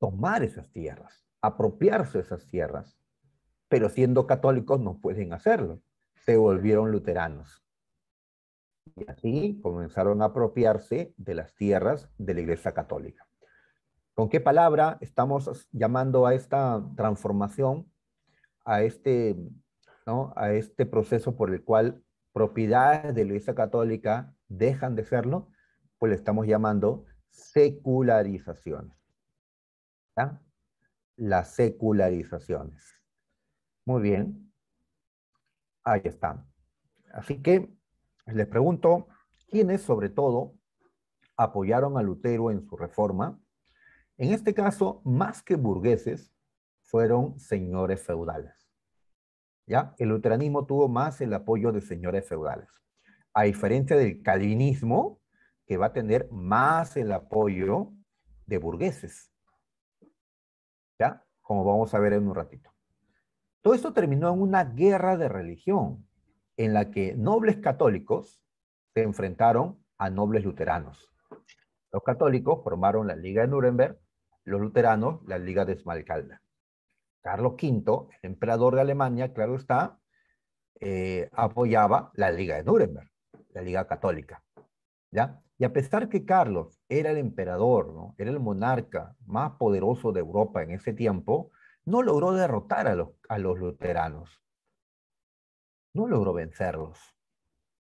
tomar esas tierras, apropiarse esas tierras, pero siendo católicos no pueden hacerlo se volvieron luteranos. Y así comenzaron a apropiarse de las tierras de la Iglesia Católica. ¿Con qué palabra estamos llamando a esta transformación, a este, a este proceso por el cual propiedades de la Iglesia Católica dejan de serlo? Pues le estamos llamando secularizaciones. Las secularizaciones. Muy bien. Ahí está. Así que les pregunto, ¿quiénes sobre todo apoyaron a Lutero en su reforma? En este caso, más que burgueses, fueron señores feudales. ¿Ya? El luteranismo tuvo más el apoyo de señores feudales. A diferencia del calvinismo, que va a tener más el apoyo de burgueses. ¿Ya? Como vamos a ver en un ratito. Todo esto terminó en una guerra de religión, en la que nobles católicos se enfrentaron a nobles luteranos. Los católicos formaron la Liga de Nuremberg, los luteranos la Liga de Esmalcalda. Carlos V, el emperador de Alemania, claro está, eh, apoyaba la Liga de Nuremberg, la Liga Católica. ¿ya? Y a pesar que Carlos era el emperador, ¿no? era el monarca más poderoso de Europa en ese tiempo, no logró derrotar a los, a los luteranos, no logró vencerlos.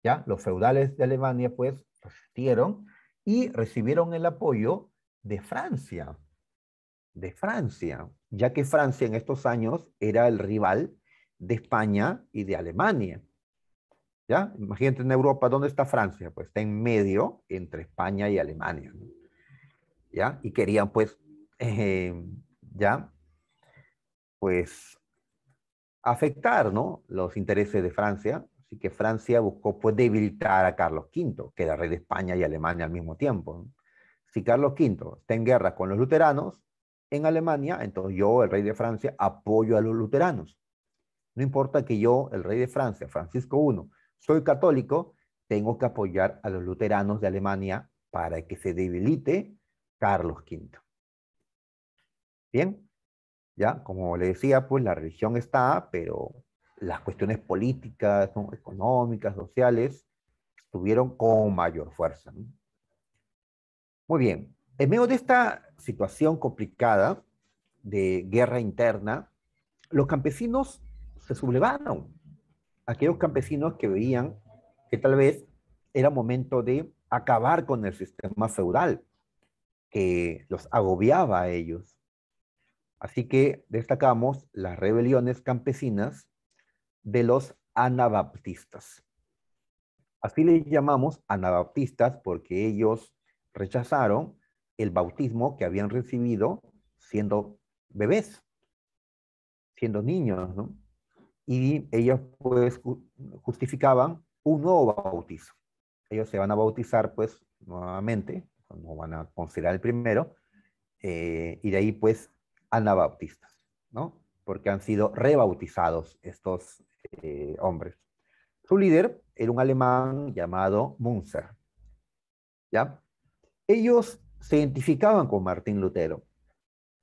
¿ya? Los feudales de Alemania pues resistieron y recibieron el apoyo de Francia, de Francia, ya que Francia en estos años era el rival de España y de Alemania. ¿Ya? Imagínate en Europa, ¿dónde está Francia? Pues está en medio entre España y Alemania. ¿Ya? Y querían pues, eh, ¿ya? pues, afectar ¿no? los intereses de Francia. Así que Francia buscó pues, debilitar a Carlos V, que era rey de España y Alemania al mismo tiempo. Si Carlos V está en guerra con los luteranos en Alemania, entonces yo, el rey de Francia, apoyo a los luteranos. No importa que yo, el rey de Francia, Francisco I, soy católico, tengo que apoyar a los luteranos de Alemania para que se debilite Carlos V. Bien, como le decía, pues la religión está, pero las cuestiones políticas, económicas, sociales, estuvieron con mayor fuerza. Muy bien, en medio de esta situación complicada de guerra interna, los campesinos se sublevaron. Aquellos campesinos que veían que tal vez era momento de acabar con el sistema feudal que los agobiaba a ellos. Así que destacamos las rebeliones campesinas de los anabaptistas. Así les llamamos anabaptistas porque ellos rechazaron el bautismo que habían recibido siendo bebés, siendo niños, ¿no? Y ellos pues justificaban un nuevo bautizo. Ellos se van a bautizar pues nuevamente, no van a considerar el primero, eh, y de ahí pues anabautistas, ¿no? porque han sido rebautizados estos eh, hombres. Su líder era un alemán llamado Munzer. ¿ya? Ellos se identificaban con Martín Lutero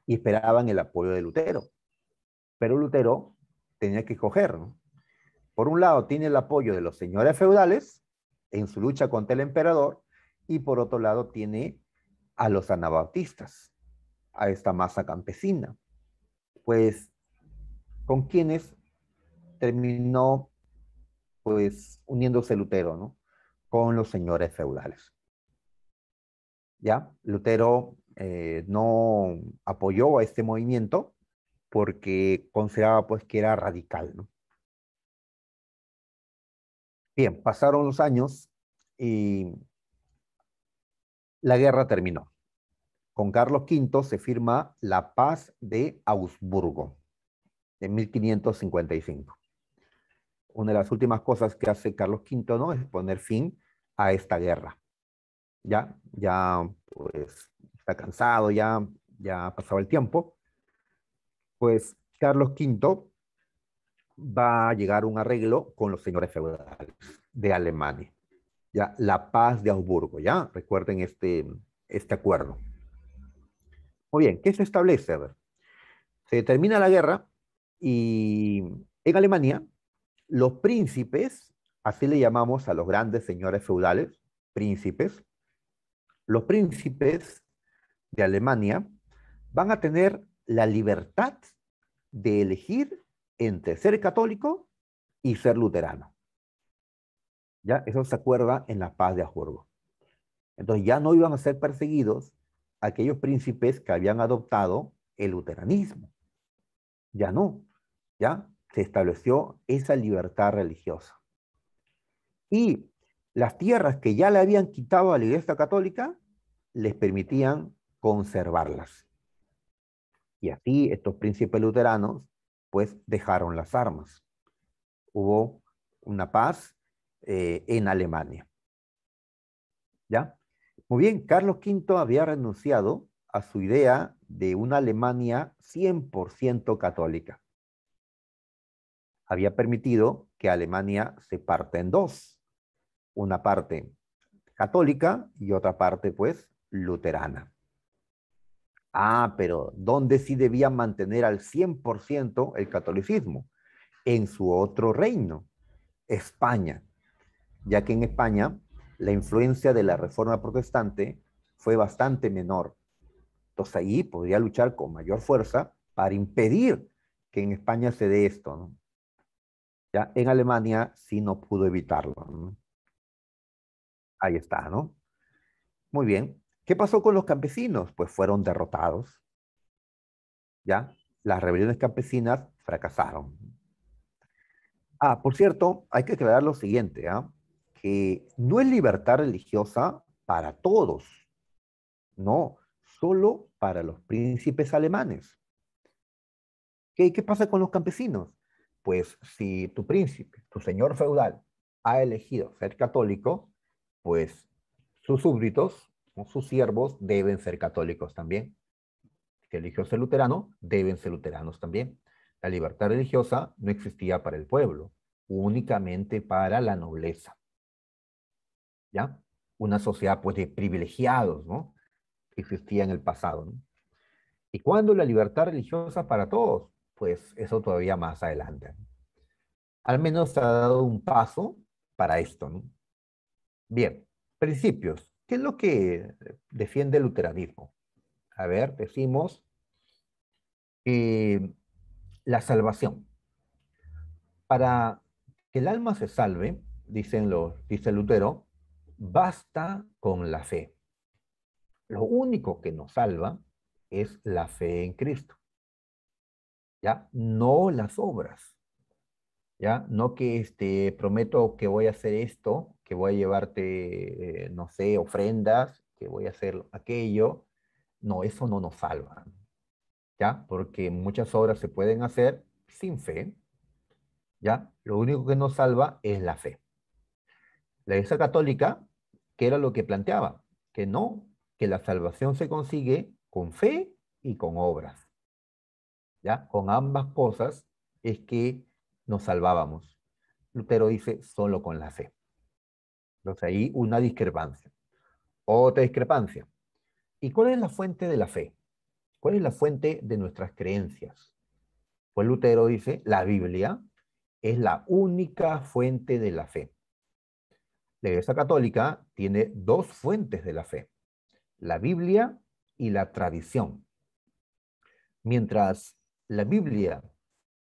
y esperaban el apoyo de Lutero. Pero Lutero tenía que escoger. ¿no? Por un lado, tiene el apoyo de los señores feudales en su lucha contra el emperador, y por otro lado, tiene a los anabautistas a esta masa campesina. Pues con quienes terminó pues uniéndose Lutero, ¿no? Con los señores feudales. ¿Ya? Lutero eh, no apoyó a este movimiento porque consideraba pues que era radical, ¿no? Bien, pasaron los años y la guerra terminó con Carlos V se firma la paz de Augsburgo en 1555. Una de las últimas cosas que hace Carlos V ¿no? es poner fin a esta guerra. Ya, ya pues está cansado, ya, ya pasado el tiempo. Pues Carlos V va a llegar un arreglo con los señores feudales de Alemania. Ya, la paz de Augsburgo, ya, recuerden este, este acuerdo. Muy bien, ¿qué se establece? ver, se termina la guerra y en Alemania los príncipes, así le llamamos a los grandes señores feudales, príncipes, los príncipes de Alemania van a tener la libertad de elegir entre ser católico y ser luterano. Ya, eso se acuerda en la paz de Ajurgo. Entonces ya no iban a ser perseguidos aquellos príncipes que habían adoptado el luteranismo. Ya no, ya se estableció esa libertad religiosa. Y las tierras que ya le habían quitado a la Iglesia Católica les permitían conservarlas. Y así estos príncipes luteranos pues dejaron las armas. Hubo una paz eh, en Alemania. ¿Ya? Muy bien, Carlos V había renunciado a su idea de una Alemania 100% católica. Había permitido que Alemania se parte en dos, una parte católica y otra parte pues luterana. Ah, pero ¿dónde sí debía mantener al 100% el catolicismo? En su otro reino, España, ya que en España la influencia de la reforma protestante fue bastante menor. Entonces ahí podría luchar con mayor fuerza para impedir que en España se dé esto. Ya en Alemania sí no pudo evitarlo. Ahí está, ¿no? Muy bien. ¿Qué pasó con los campesinos? Pues fueron derrotados. ¿Ya? Las rebeliones campesinas fracasaron. Ah, por cierto, hay que aclarar lo siguiente. ¿ah? que no es libertad religiosa para todos, no, solo para los príncipes alemanes. ¿Qué, pasa con los campesinos? Pues si tu príncipe, tu señor feudal, ha elegido ser católico, pues sus súbditos, sus siervos, deben ser católicos también. Si eligió ser luterano, deben ser luteranos también. La libertad religiosa no existía para el pueblo, únicamente para la nobleza. Una sociedad pues de privilegiados, ¿no? Que existía en el pasado, ¿Y cuándo la libertad religiosa para todos? Pues eso todavía más adelante. Al menos se ha dado un paso para esto, Bien, principios. ¿Qué es lo que defiende el luteranismo? A ver, decimos la salvación. Para que el alma se salve, dicen los, dice Lutero, basta con la fe. Lo único que nos salva es la fe en Cristo. ¿Ya? No las obras. ¿Ya? No que este, prometo que voy a hacer esto, que voy a llevarte, eh, no sé, ofrendas, que voy a hacer aquello. No, eso no nos salva. ¿Ya? Porque muchas obras se pueden hacer sin fe. ¿Ya? Lo único que nos salva es la fe. La Iglesia Católica que era lo que planteaba, que no, que la salvación se consigue con fe y con obras. ¿Ya? Con ambas cosas es que nos salvábamos. Lutero dice solo con la fe. Entonces ahí una discrepancia. Otra discrepancia. ¿Y cuál es la fuente de la fe? ¿Cuál es la fuente de nuestras creencias? Pues Lutero dice, la Biblia es la única fuente de la fe la Católica tiene dos fuentes de la fe, la Biblia y la tradición. Mientras la Biblia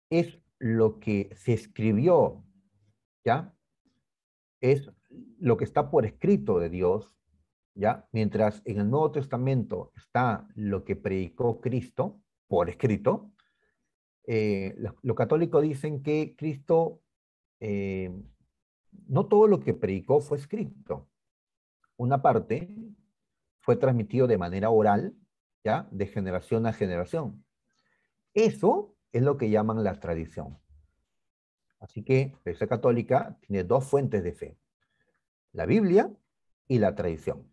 es lo que se escribió, ¿ya? Es lo que está por escrito de Dios, ¿ya? Mientras en el Nuevo Testamento está lo que predicó Cristo por escrito, eh, los, católicos dicen que Cristo eh, no todo lo que predicó fue escrito. Una parte fue transmitido de manera oral, ¿ya? De generación a generación. Eso es lo que llaman la tradición. Así que la Iglesia Católica tiene dos fuentes de fe, la Biblia y la tradición,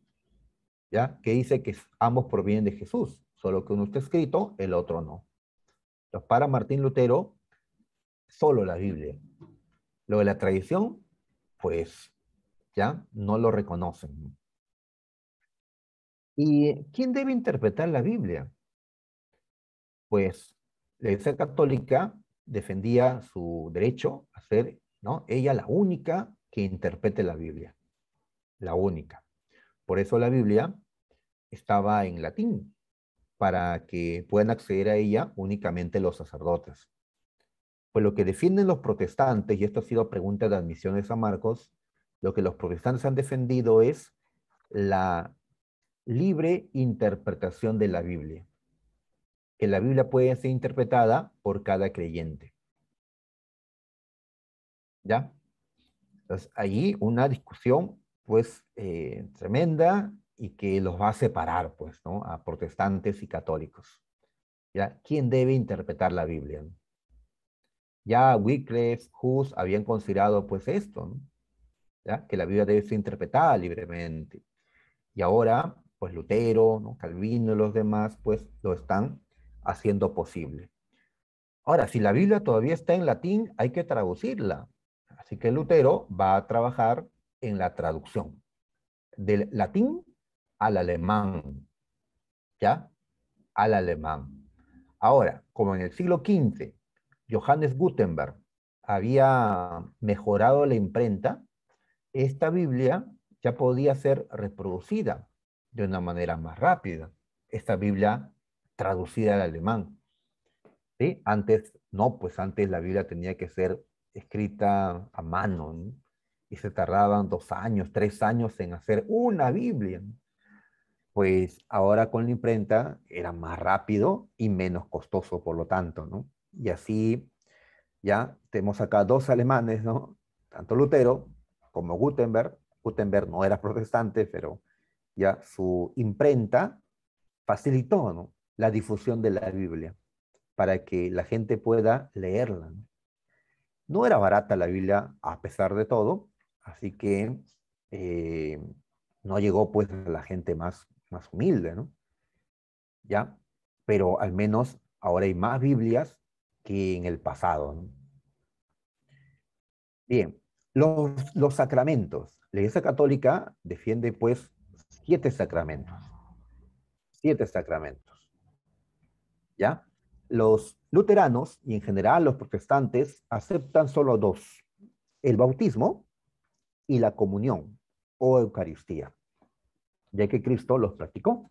¿ya? Que dice que ambos provienen de Jesús, solo que uno está escrito, el otro no. Entonces, para Martín Lutero, solo la Biblia. Lo de la tradición pues ya no lo reconocen. ¿Y quién debe interpretar la Biblia? Pues la Iglesia Católica defendía su derecho a ser ¿no? ella la única que interprete la Biblia. La única. Por eso la Biblia estaba en latín, para que puedan acceder a ella únicamente los sacerdotes. Pues lo que defienden los protestantes, y esto ha sido pregunta de admisión de San Marcos, lo que los protestantes han defendido es la libre interpretación de la Biblia. Que la Biblia puede ser interpretada por cada creyente. ¿Ya? Entonces, ahí una discusión, pues, eh, tremenda y que los va a separar, pues, ¿no? A protestantes y católicos. ¿Ya? ¿Quién debe interpretar la Biblia? ya Wycliffe, Hus habían considerado pues esto, ¿no? ¿Ya? que la Biblia debe ser interpretada libremente. Y ahora, pues Lutero, ¿no? Calvino y los demás, pues lo están haciendo posible. Ahora, si la Biblia todavía está en latín, hay que traducirla. Así que Lutero va a trabajar en la traducción del latín al alemán. ¿Ya? Al alemán. Ahora, como en el siglo XV Johannes Gutenberg había mejorado la imprenta, esta Biblia ya podía ser reproducida de una manera más rápida. Esta Biblia traducida al alemán. ¿Sí? Antes, no, pues antes la Biblia tenía que ser escrita a mano y se tardaban dos años, tres años en hacer una Biblia. Pues ahora con la imprenta era más rápido y menos costoso, por lo tanto, ¿no? Y así ya tenemos acá dos alemanes, ¿no? Tanto Lutero como Gutenberg. Gutenberg no era protestante, pero ya su imprenta facilitó la difusión de la Biblia para que la gente pueda leerla. ¿no? era barata la Biblia a pesar de todo, así que eh, no llegó pues a la gente más, más humilde, ¿no? Ya, pero al menos ahora hay más Biblias que en el pasado. Bien, los, los, sacramentos. La Iglesia Católica defiende pues siete sacramentos. Siete sacramentos. ¿Ya? Los luteranos y en general los protestantes aceptan solo dos, el bautismo y la comunión o Eucaristía, ya que Cristo los practicó.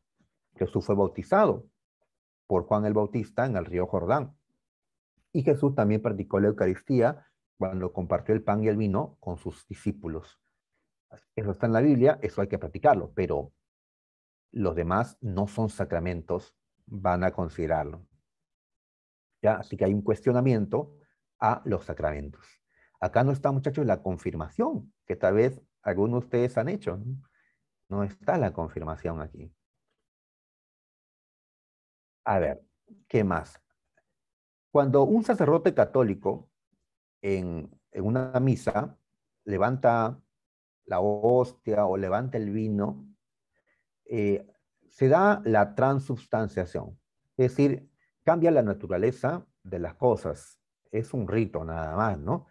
Jesús fue bautizado por Juan el Bautista en el río Jordán. Y Jesús también practicó la Eucaristía cuando compartió el pan y el vino con sus discípulos. Eso está en la Biblia, eso hay que practicarlo, pero los demás no son sacramentos, van a considerarlo. ¿Ya? Así que hay un cuestionamiento a los sacramentos. Acá no está, muchachos, la confirmación, que tal vez algunos de ustedes han hecho. no está la confirmación aquí. A ver, ¿qué más? Cuando un sacerdote católico en, una misa levanta la hostia o levanta el vino, eh, se da la transubstanciación, es decir, cambia la naturaleza de las cosas. Es un rito nada más, ¿no?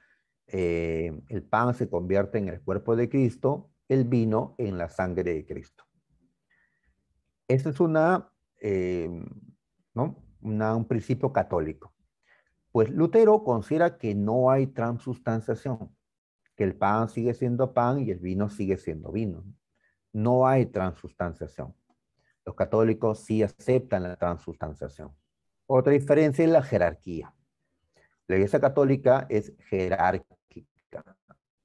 Eh, el pan se convierte en el cuerpo de Cristo, el vino en la sangre de Cristo. Ese es eh, un principio católico. Pues Lutero considera que no hay transustanciación, que el pan sigue siendo pan y el vino sigue siendo vino. No hay transustanciación. Los católicos sí aceptan la transustanciación. Otra diferencia es la jerarquía. La Iglesia Católica es jerárquica.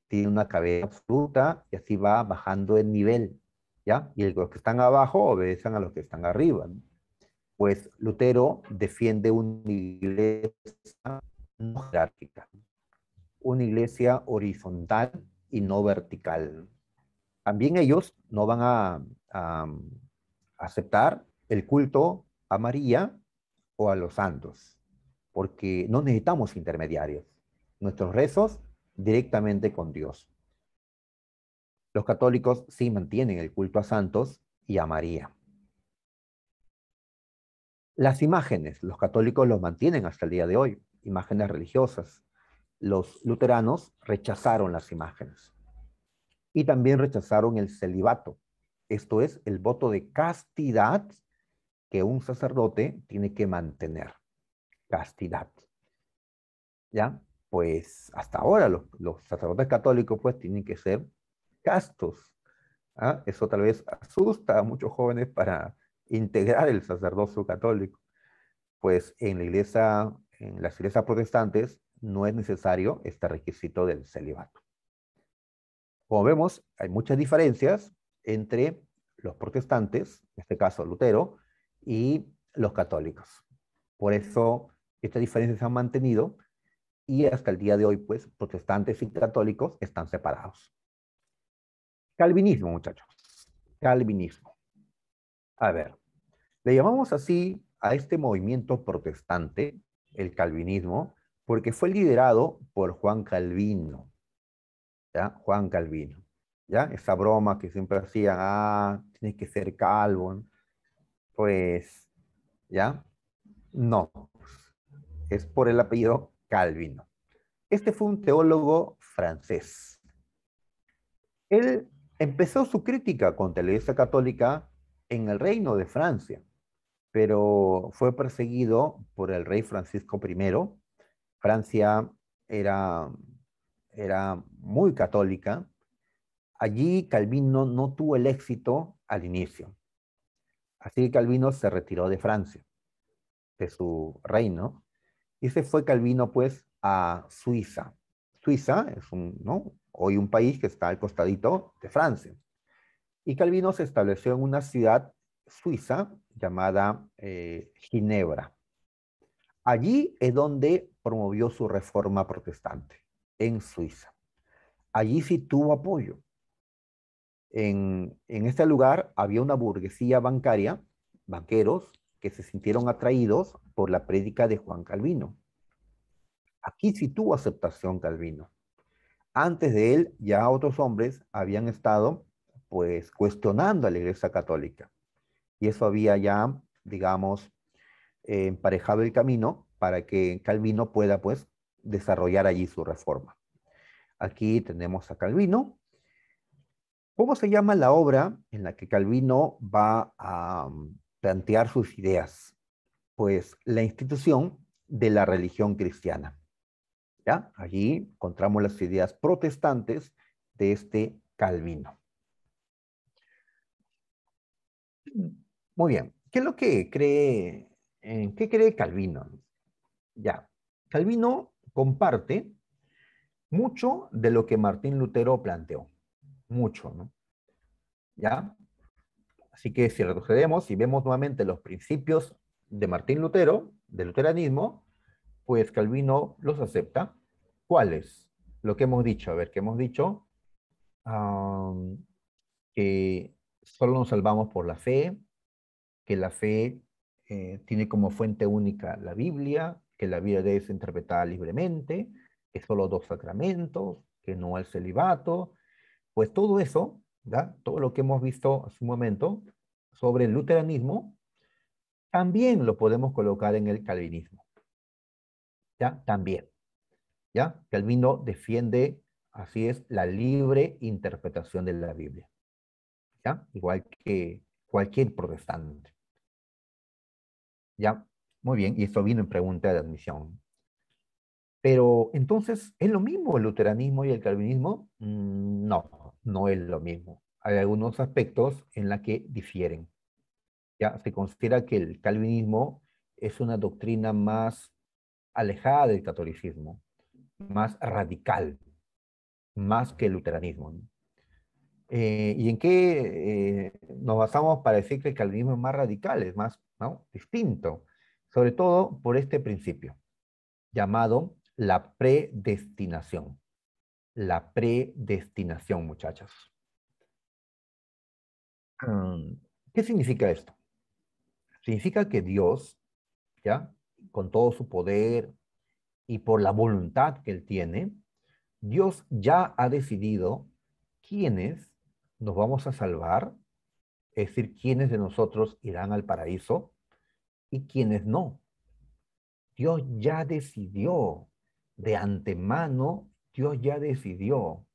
Tiene una cabeza absoluta y así va bajando el nivel, ¿ya? Y los que están abajo obedecen a los que están arriba pues Lutero defiende una iglesia no jerárquica, una iglesia horizontal y no vertical. También ellos no van a, a um, aceptar el culto a María o a los santos, porque no necesitamos intermediarios. Nuestros rezos directamente con Dios. Los católicos sí mantienen el culto a santos y a María. Las imágenes, los católicos los mantienen hasta el día de hoy, imágenes religiosas. Los luteranos rechazaron las imágenes y también rechazaron el celibato, esto es, el voto de castidad que un sacerdote tiene que mantener. Castidad. ¿Ya? Pues hasta ahora los, los sacerdotes católicos pues tienen que ser castos. ¿Ah? Eso tal vez asusta a muchos jóvenes para integrar el sacerdocio católico. Pues en la iglesia, en las iglesias protestantes, no es necesario este requisito del celibato. Como vemos, hay muchas diferencias entre los protestantes, en este caso Lutero, y los católicos. Por eso estas diferencias se han mantenido y hasta el día de hoy, pues, protestantes y católicos están separados. Calvinismo, muchachos. Calvinismo. A ver, le llamamos así a este movimiento protestante, el calvinismo, porque fue liderado por Juan Calvino. ¿Ya? Juan Calvino. ¿Ya? Esa broma que siempre hacían, ah, tienes que ser calvo. Pues, ¿ya? No. Es por el apellido Calvino. Este fue un teólogo francés. Él empezó su crítica contra la Iglesia Católica en el reino de Francia, pero fue perseguido por el rey Francisco I. Francia era, era muy católica. Allí Calvino no tuvo el éxito al inicio. Así que Calvino se retiró de Francia, de su reino, y se fue Calvino pues a Suiza. Suiza es un, ¿no? hoy un país que está al costadito de Francia y Calvino se estableció en una ciudad suiza llamada eh, Ginebra. Allí es donde promovió su reforma protestante, en Suiza. Allí sí tuvo apoyo. En, en este lugar había una burguesía bancaria, banqueros, que se sintieron atraídos por la prédica de Juan Calvino. Aquí sí tuvo aceptación Calvino. Antes de él, ya otros hombres habían estado pues cuestionando a la Iglesia Católica. Y eso había ya, digamos, eh, emparejado el camino para que Calvino pueda pues desarrollar allí su reforma. Aquí tenemos a Calvino. ¿Cómo se llama la obra en la que Calvino va a um, plantear sus ideas? Pues la institución de la religión cristiana. ¿Ya? Allí encontramos las ideas protestantes de este Calvino. Muy bien. ¿Qué es lo que cree, eh, qué cree Calvino? Ya, Calvino comparte mucho de lo que Martín Lutero planteó. Mucho, ¿no? ¿Ya? Así que si retrocedemos y vemos nuevamente los principios de Martín Lutero, del luteranismo, pues Calvino los acepta. ¿Cuáles? Lo que hemos dicho, a ver, ¿qué hemos dicho ah, que solo nos salvamos por la fe, que la fe eh, tiene como fuente única la Biblia, que la Biblia debe ser interpretada libremente, que solo dos sacramentos, que no el celibato, pues todo eso, todo lo que hemos visto hace un momento sobre el luteranismo, también lo podemos colocar en el calvinismo. ¿Ya? También. ¿Ya? Calvino defiende, así es, la libre interpretación de la Biblia igual que cualquier protestante. Ya, muy bien, y esto vino en pregunta de admisión. Pero entonces, ¿es lo mismo el luteranismo y el calvinismo? Mm, no, no es lo mismo. Hay algunos aspectos en los que difieren. Ya se considera que el calvinismo es una doctrina más alejada del catolicismo, más radical, más que el luteranismo. Eh, ¿Y en qué eh, nos basamos para decir que el calvinismo es más radical, es más distinto? Sobre todo por este principio, llamado la predestinación. La predestinación, muchachos. Ah, ¿Qué significa esto? Significa que Dios, ¿ya? Con todo su poder y por la voluntad que Él tiene, Dios ya ha decidido quiénes nos vamos a salvar, es decir, quiénes de nosotros irán al paraíso y quiénes no. Dios ya decidió, de antemano, Dios ya decidió.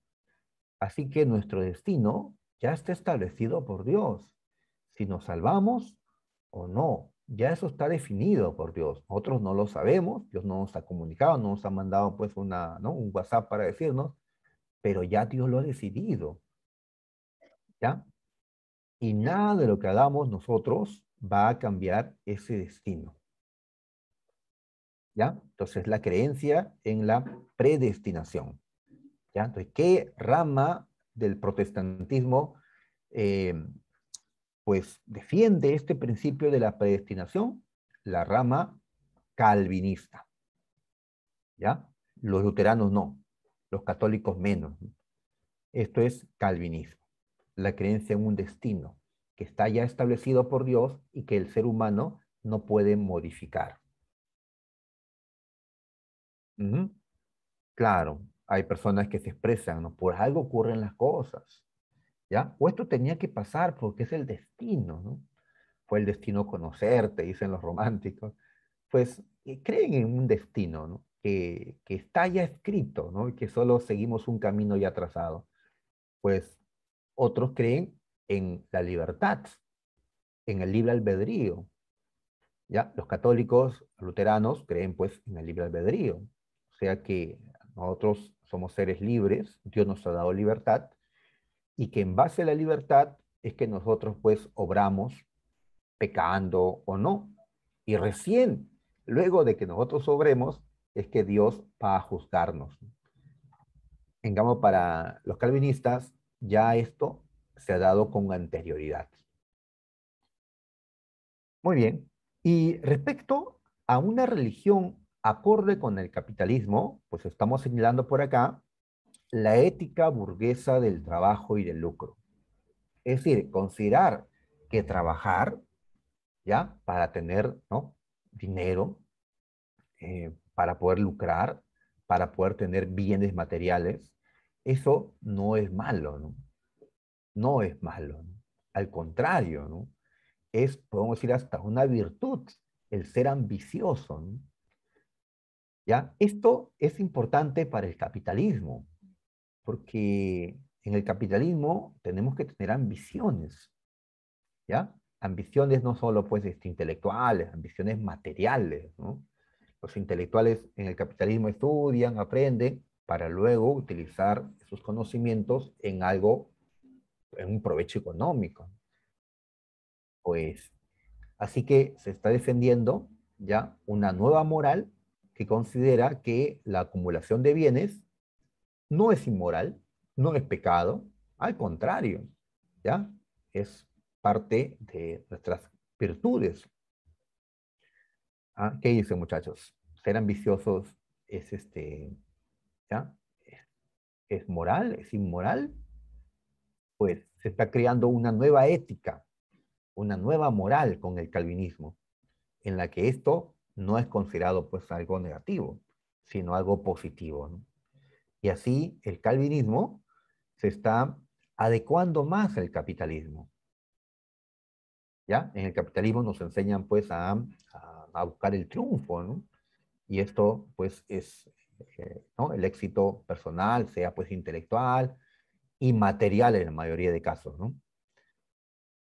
Así que nuestro destino ya está establecido por Dios. Si nos salvamos o no, ya eso está definido por Dios. Nosotros no lo sabemos, Dios no nos ha comunicado, no nos ha mandado pues una, ¿no? un WhatsApp para decirnos, pero ya Dios lo ha decidido. ¿ya? Y nada de lo que hagamos nosotros va a cambiar ese destino. ¿Ya? Entonces, la creencia en la predestinación. ¿Ya? Entonces, ¿qué rama del protestantismo eh, pues defiende este principio de la predestinación? La rama calvinista. ¿Ya? Los luteranos no, los católicos menos. Esto es calvinismo la creencia en un destino que está ya establecido por Dios y que el ser humano no puede modificar. Claro, hay personas que se expresan, ¿no? por algo ocurren las cosas, ¿ya? O esto tenía que pasar porque es el destino, ¿no? Fue el destino conocerte, dicen los románticos. Pues eh, creen en un destino, ¿no? Que, que está ya escrito, ¿no? Y que solo seguimos un camino ya trazado. Pues otros creen en la libertad, en el libre albedrío. ¿Ya? Los católicos luteranos creen pues en el libre albedrío. O sea que nosotros somos seres libres, Dios nos ha dado libertad y que en base a la libertad es que nosotros pues obramos pecando o no. Y recién, luego de que nosotros obremos, es que Dios va a juzgarnos. En para los calvinistas, ya esto se ha dado con anterioridad. Muy bien. Y respecto a una religión acorde con el capitalismo, pues estamos señalando por acá la ética burguesa del trabajo y del lucro. Es decir, considerar que trabajar, ¿ya? Para tener, Dinero, eh, para poder lucrar, para poder tener bienes materiales, eso no es malo, ¿no? No es malo, Al contrario, ¿no? Es, podemos decir, hasta una virtud el ser ambicioso. ¿Ya? Esto es importante para el capitalismo, porque en el capitalismo tenemos que tener ambiciones, ¿ya? Ambiciones no solo pues este, intelectuales, ambiciones materiales, ¿no? Los intelectuales en el capitalismo estudian, aprenden, para luego utilizar sus conocimientos en algo, en un provecho económico. Pues, así que se está defendiendo ya una nueva moral que considera que la acumulación de bienes no es inmoral, no es pecado, al contrario, ya es parte de nuestras virtudes. Ah, ¿Qué dicen muchachos? Ser ambiciosos es este ¿ya? ¿Es moral? ¿Es inmoral? Pues se está creando una nueva ética, una nueva moral con el calvinismo, en la que esto no es considerado pues algo negativo, sino algo positivo. Y así el calvinismo se está adecuando más al capitalismo. ¿Ya? En el capitalismo nos enseñan pues a, a buscar el triunfo, ¿no? Y esto pues es, eh, ¿no? el éxito personal, sea pues intelectual y material en la mayoría de casos. ¿no?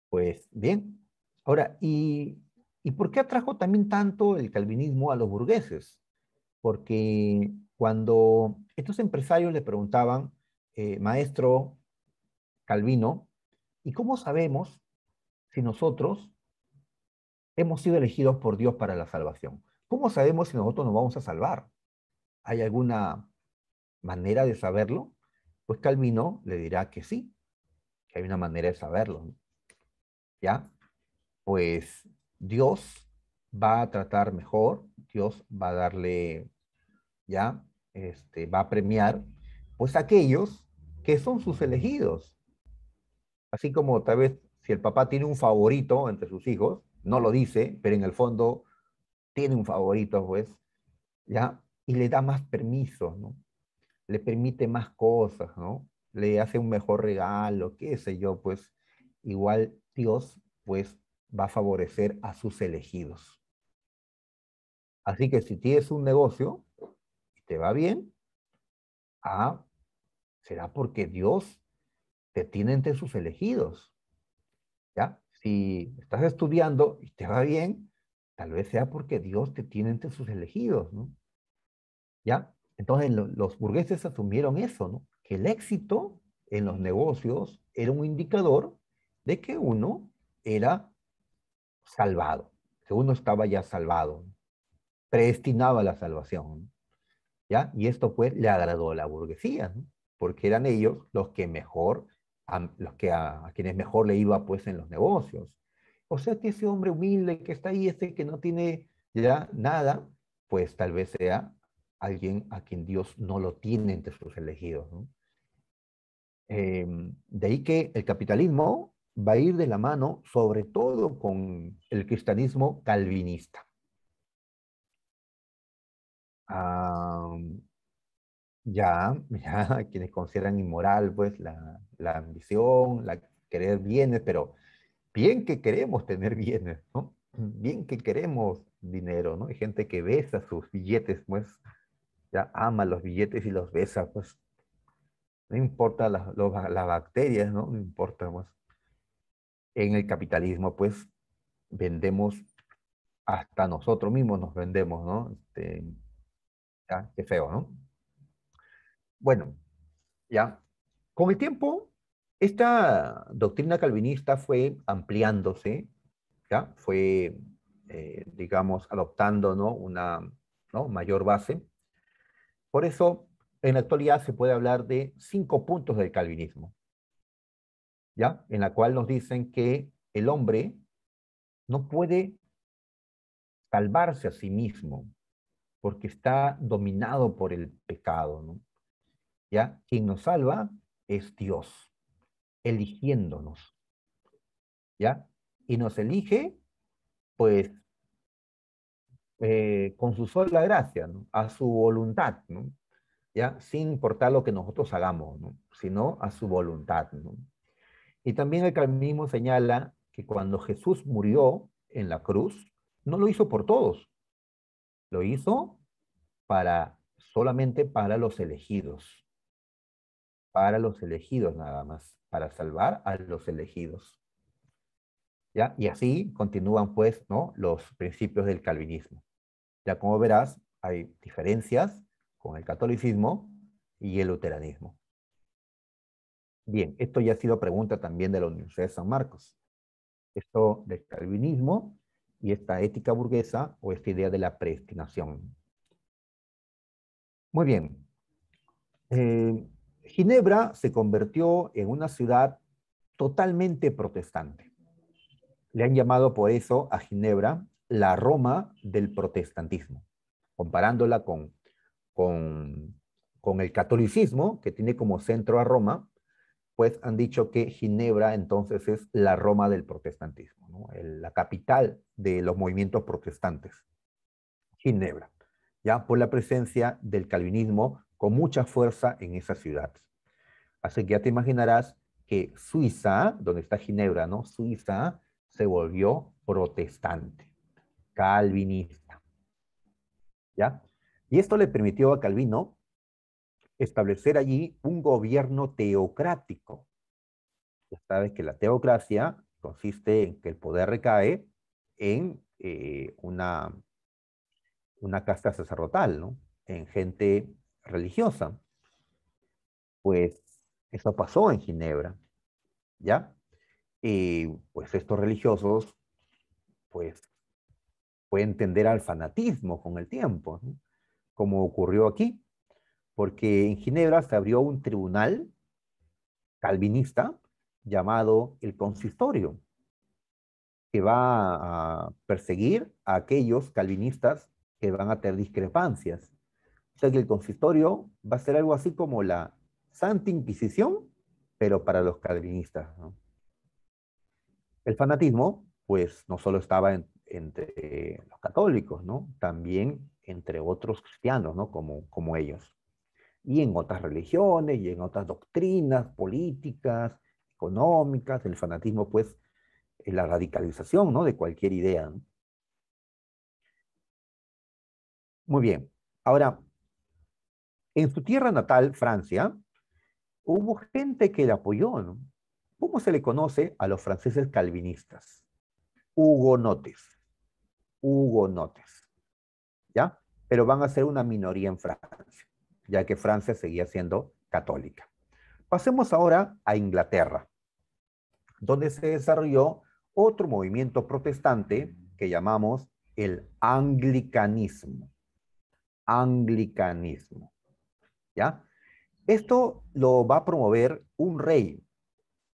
Pues bien, ahora, ¿y, ¿y por qué atrajo también tanto el calvinismo a los burgueses? Porque cuando estos empresarios le preguntaban, eh, maestro Calvino, ¿y cómo sabemos si nosotros hemos sido elegidos por Dios para la salvación? ¿Cómo sabemos si nosotros nos vamos a salvar? ¿Hay alguna manera de saberlo? Pues Calvino le dirá que sí, que hay una manera de saberlo. ¿Ya? Pues Dios va a tratar mejor, Dios va a darle, ¿ya? Este, va a premiar, pues aquellos que son sus elegidos. Así como tal vez si el papá tiene un favorito entre sus hijos, no lo dice, pero en el fondo tiene un favorito, pues, ¿ya? y le da más permisos, ¿no? Le permite más cosas, ¿no? Le hace un mejor regalo, qué sé yo, pues igual Dios, pues va a favorecer a sus elegidos. Así que si tienes un negocio y te va bien, ah, será porque Dios te tiene entre sus elegidos. ¿Ya? Si estás estudiando y te va bien, tal vez sea porque Dios te tiene entre sus elegidos, ¿no? ¿Ya? Entonces los burgueses asumieron eso, ¿no? Que el éxito en los negocios era un indicador de que uno era salvado, que uno estaba ya salvado, predestinado predestinaba la salvación. ¿Ya? Y esto pues le agradó a la burguesía, ¿no? porque eran ellos los que mejor, a, los que a, quienes mejor le iba pues en los negocios. O sea que ese hombre humilde que está ahí, ese que no tiene ya nada, pues tal vez sea alguien a quien Dios no lo tiene entre sus elegidos. ¿no? Em, de ahí que el capitalismo va a ir de la mano, sobre todo con el cristianismo calvinista. ya, ya, quienes consideran inmoral, pues, la, ambición, la querer bienes, pero bien que queremos tener bienes, Bien que queremos dinero, ¿no? Hay gente que besa sus billetes, pues, ya ama los billetes y los besa, pues. No importa las, bacterias, ¿no? No importa, más. Pues. En el capitalismo, pues, vendemos hasta nosotros mismos nos vendemos, ¿no? Este, qué feo, ¿no? Bueno, ya. Con el tiempo, esta doctrina calvinista fue ampliándose, ya, fue, eh, digamos, adoptando, ¿no? Una ¿no? mayor base. Por eso, en la actualidad se puede hablar de cinco puntos del calvinismo, ¿ya? En la cual nos dicen que el hombre no puede salvarse a sí mismo porque está dominado por el pecado, ¿Ya? Quien nos salva es Dios, eligiéndonos, ¿ya? Y nos elige, pues, eh, con su sola gracia, a su voluntad, ¿Ya? sin importar lo que nosotros hagamos, sino a su voluntad. Y también el calvinismo señala que cuando Jesús murió en la cruz, no lo hizo por todos, lo hizo para solamente para los elegidos, para los elegidos nada más, para salvar a los elegidos. Y así continúan pues ¿no? los principios del calvinismo. Ya como verás, hay diferencias con el catolicismo y el luteranismo. Bien, esto ya ha sido pregunta también de la Universidad de San Marcos. Esto del calvinismo y esta ética burguesa o esta idea de la predestinación. Muy bien. Eh, Ginebra se convirtió en una ciudad totalmente protestante. Le han llamado por eso a Ginebra la Roma del protestantismo, comparándola con, con, el catolicismo, que tiene como centro a Roma, pues han dicho que Ginebra entonces es la Roma del protestantismo, ¿no? la capital de los movimientos protestantes, Ginebra, ya por la presencia del calvinismo con mucha fuerza en esa ciudad. Así que ya te imaginarás que Suiza, donde está Ginebra, ¿no? Suiza se volvió protestante calvinista. ¿Ya? Y esto le permitió a Calvino establecer allí un gobierno teocrático. Ya sabes que la teocracia consiste en que el poder recae en eh, una, una casta sacerdotal, ¿no? en gente religiosa. Pues eso pasó en Ginebra, ¿ya? Y pues estos religiosos, pues puede entender al fanatismo con el tiempo, como ocurrió aquí, porque en Ginebra se abrió un tribunal calvinista llamado el consistorio, que va a perseguir a aquellos calvinistas que van a tener discrepancias. O sea que el consistorio va a ser algo así como la Santa Inquisición, pero para los calvinistas. El fanatismo, pues, no solo estaba en, entre los católicos, ¿no? También entre otros cristianos, ¿no? Como, como ellos. Y en otras religiones y en otras doctrinas políticas, económicas, el fanatismo, pues, la radicalización, ¿no? De cualquier idea. Muy bien. Ahora, en su tierra natal, Francia, hubo gente que le apoyó, ¿no? ¿Cómo se le conoce a los franceses calvinistas? Hugonotes hugonotes, ¿ya? Pero van a ser una minoría en Francia, ya que Francia seguía siendo católica. Pasemos ahora a Inglaterra, donde se desarrolló otro movimiento protestante que llamamos el anglicanismo. Anglicanismo. ¿Ya? Esto lo va a promover un rey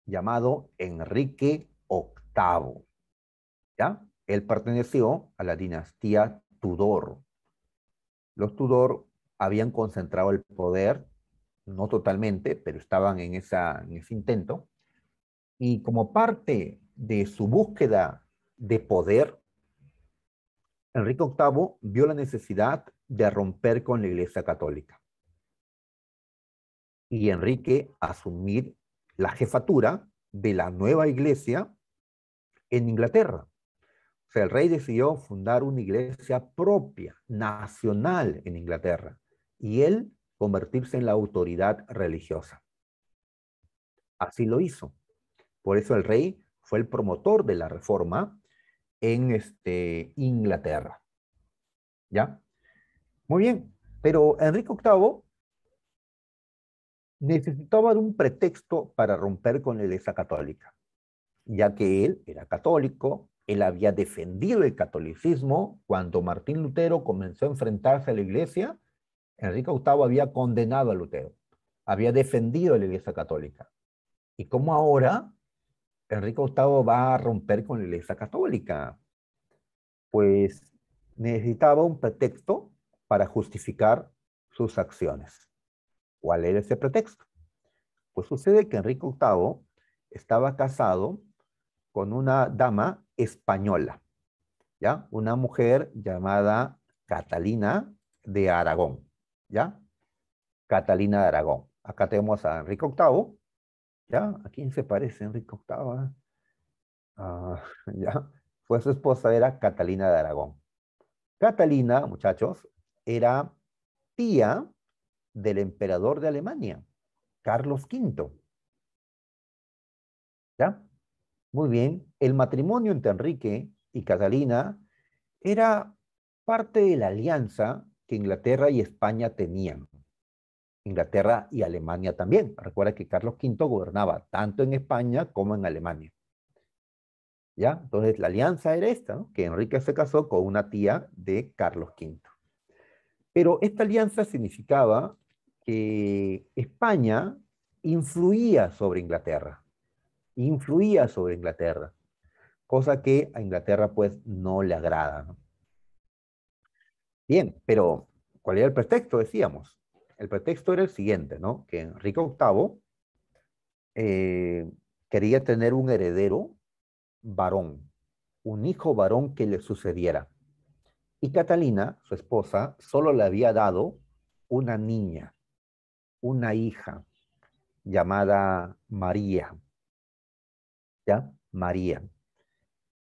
llamado Enrique VIII. ¿Ya? Él perteneció a la dinastía Tudor. Los Tudor habían concentrado el poder, no totalmente, pero estaban en, en ese intento. Y como parte de su búsqueda de poder, Enrique VIII vio la necesidad de romper con la Iglesia Católica. Y Enrique asumir la jefatura de la nueva Iglesia en Inglaterra el rey decidió fundar una iglesia propia, nacional en Inglaterra, y él convertirse en la autoridad religiosa. Así lo hizo. Por eso el rey fue el promotor de la reforma en este, Inglaterra. ¿Ya? Muy bien, pero Enrique VIII necesitaba un pretexto para romper con la Iglesia católica, ya que él era católico, él había defendido el catolicismo cuando Martín Lutero comenzó a enfrentarse a la iglesia. Enrique VIII había condenado a Lutero, había defendido la iglesia católica. Y cómo ahora Enrique VIII va a romper con la iglesia católica, pues necesitaba un pretexto para justificar sus acciones. ¿Cuál era ese pretexto? Pues sucede que Enrique VIII estaba casado con una dama española, ¿ya? Una mujer llamada Catalina de Aragón, ¿ya? Catalina de Aragón. Acá tenemos a Enrique VIII, ¿ya? ¿A quién se parece Enrique VIII? Ah? Ah, ¿ya? fue su esposa era Catalina de Aragón. Catalina, muchachos, era tía del emperador de Alemania, Carlos V. ¿Ya? Muy bien, el matrimonio entre Enrique y Catalina era parte de la alianza que Inglaterra y España tenían. Inglaterra y Alemania también. Recuerda que Carlos V gobernaba tanto en España como en Alemania. ¿Ya? Entonces la alianza era esta, que Enrique se casó con una tía de Carlos V. Pero esta alianza significaba que España influía sobre Inglaterra influía sobre Inglaterra, cosa que a Inglaterra pues no le agrada. Bien, pero ¿cuál era el pretexto? Decíamos, el pretexto era el siguiente, ¿no? Que Enrique VIII eh, quería tener un heredero varón, un hijo varón que le sucediera. Y Catalina, su esposa, solo le había dado una niña, una hija llamada María. ¿ya? María.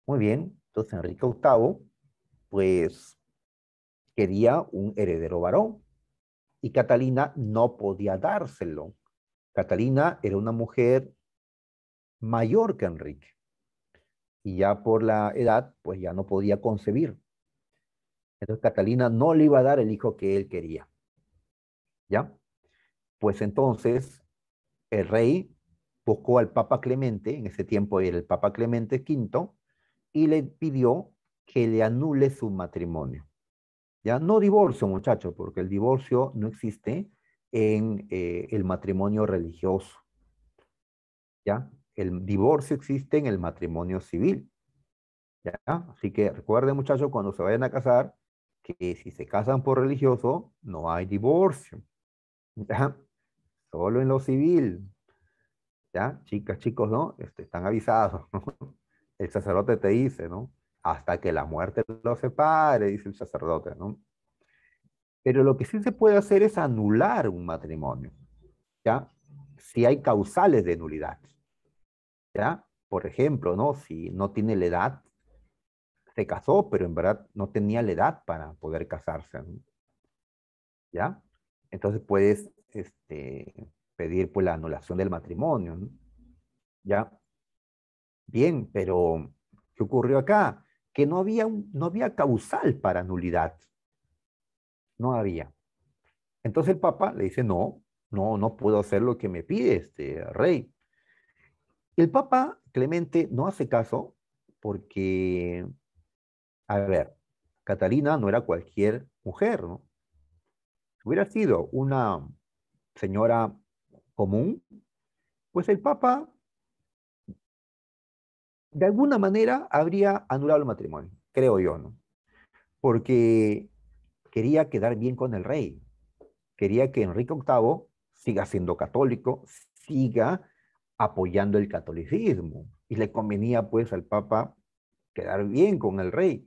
Muy bien, entonces Enrique VIII, pues, quería un heredero varón y Catalina no podía dárselo. Catalina era una mujer mayor que Enrique y ya por la edad, pues ya no podía concebir. Entonces Catalina no le iba a dar el hijo que él quería. ¿Ya? Pues entonces el rey buscó al Papa Clemente, en ese tiempo era el Papa Clemente V, y le pidió que le anule su matrimonio. Ya no divorcio, muchachos, porque el divorcio no existe en eh, el matrimonio religioso. ¿Ya? El divorcio existe en el matrimonio civil. ¿Ya? Así que recuerden, muchachos, cuando se vayan a casar, que si se casan por religioso, no hay divorcio. ¿Ya? Solo en lo civil. ¿ya? Chicas, chicos, ¿no? Este, están avisados, El sacerdote te dice, ¿no? Hasta que la muerte los separe, dice el sacerdote, ¿no? Pero lo que sí se puede hacer es anular un matrimonio, ¿ya? Si hay causales de nulidad, ¿ya? Por ejemplo, ¿no? Si no tiene la edad, se casó, pero en verdad no tenía la edad para poder casarse, ¿ya? Entonces puedes este, pedir pues, la anulación del matrimonio. ¿Ya? Bien, pero ¿qué ocurrió acá? Que no había, no había causal para nulidad. No había. Entonces el Papa le dice, no, no, no puedo hacer lo que me pide este rey. El Papa Clemente no hace caso porque, a ver, Catalina no era cualquier mujer, ¿no? Hubiera sido una señora común, pues el Papa de alguna manera habría anulado el matrimonio, creo yo, ¿no? Porque quería quedar bien con el rey, quería que Enrique VIII siga siendo católico, siga apoyando el catolicismo, y le convenía pues al Papa quedar bien con el rey.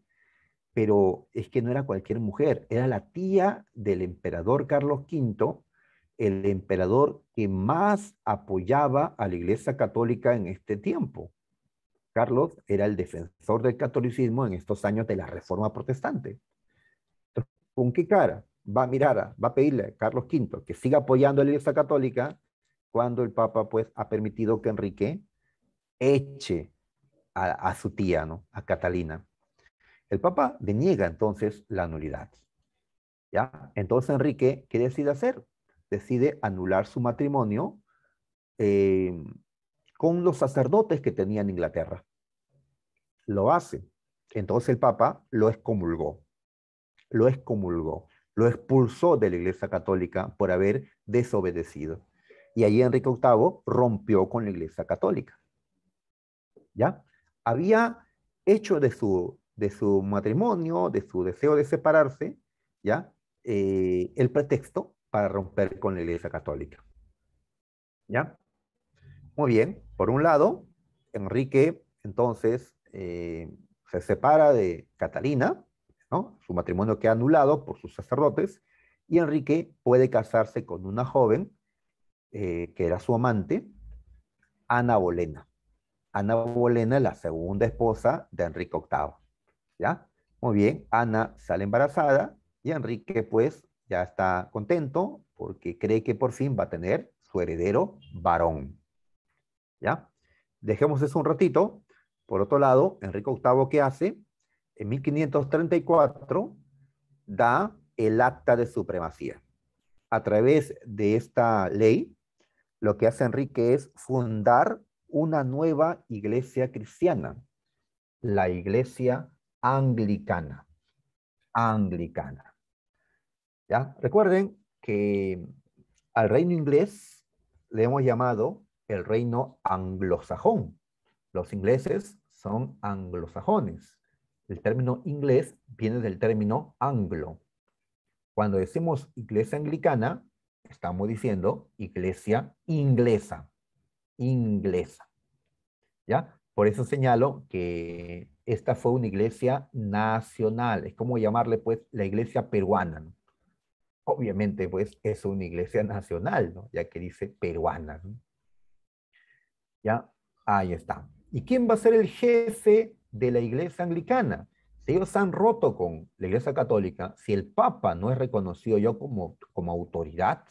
Pero es que no era cualquier mujer, era la tía del emperador Carlos V, el emperador que más apoyaba a la Iglesia Católica en este tiempo. Carlos era el defensor del catolicismo en estos años de la Reforma Protestante. ¿Con qué cara va a mirar, va a pedirle a Carlos V que siga apoyando a la Iglesia Católica cuando el Papa pues ha permitido que Enrique eche a, su tía, ¿no? A Catalina. El Papa deniega entonces la nulidad. ¿Ya? Entonces Enrique, ¿qué decide hacer? decide anular su matrimonio eh, con los sacerdotes que tenía en Inglaterra. Lo hace. Entonces el Papa lo excomulgó. Lo excomulgó. Lo expulsó de la Iglesia Católica por haber desobedecido. Y ahí Enrique VIII rompió con la Iglesia Católica. ¿Ya? Había hecho de su, de su matrimonio, de su deseo de separarse, ¿ya? Eh, el pretexto para romper con la Iglesia Católica. ¿Ya? Muy bien, por un lado, Enrique entonces eh, se separa de Catalina, ¿no? su matrimonio queda anulado por sus sacerdotes, y Enrique puede casarse con una joven eh, que era su amante, Ana Bolena. Ana Bolena la segunda esposa de Enrique VIII. ¿Ya? Muy bien, Ana sale embarazada y Enrique pues ya está contento porque cree que por fin va a tener su heredero varón. ¿Ya? Dejemos eso un ratito. Por otro lado, Enrique VIII, ¿qué hace? En 1534 da el acta de supremacía. A través de esta ley, lo que hace Enrique es fundar una nueva iglesia cristiana, la iglesia anglicana. Anglicana. Recuerden que al reino inglés le hemos llamado el reino anglosajón. Los ingleses son anglosajones. El término inglés viene del término anglo. Cuando decimos iglesia anglicana, estamos diciendo iglesia inglesa. Inglesa. ¿Ya? Por eso señalo que esta fue una iglesia nacional. Es como llamarle, pues, la iglesia peruana obviamente pues es una iglesia nacional, ¿no? Ya que dice peruana. ¿no? Ya, ahí está. ¿Y quién va a ser el jefe de la iglesia anglicana? Si ellos han roto con la iglesia católica, si el Papa no es reconocido yo como, como autoridad,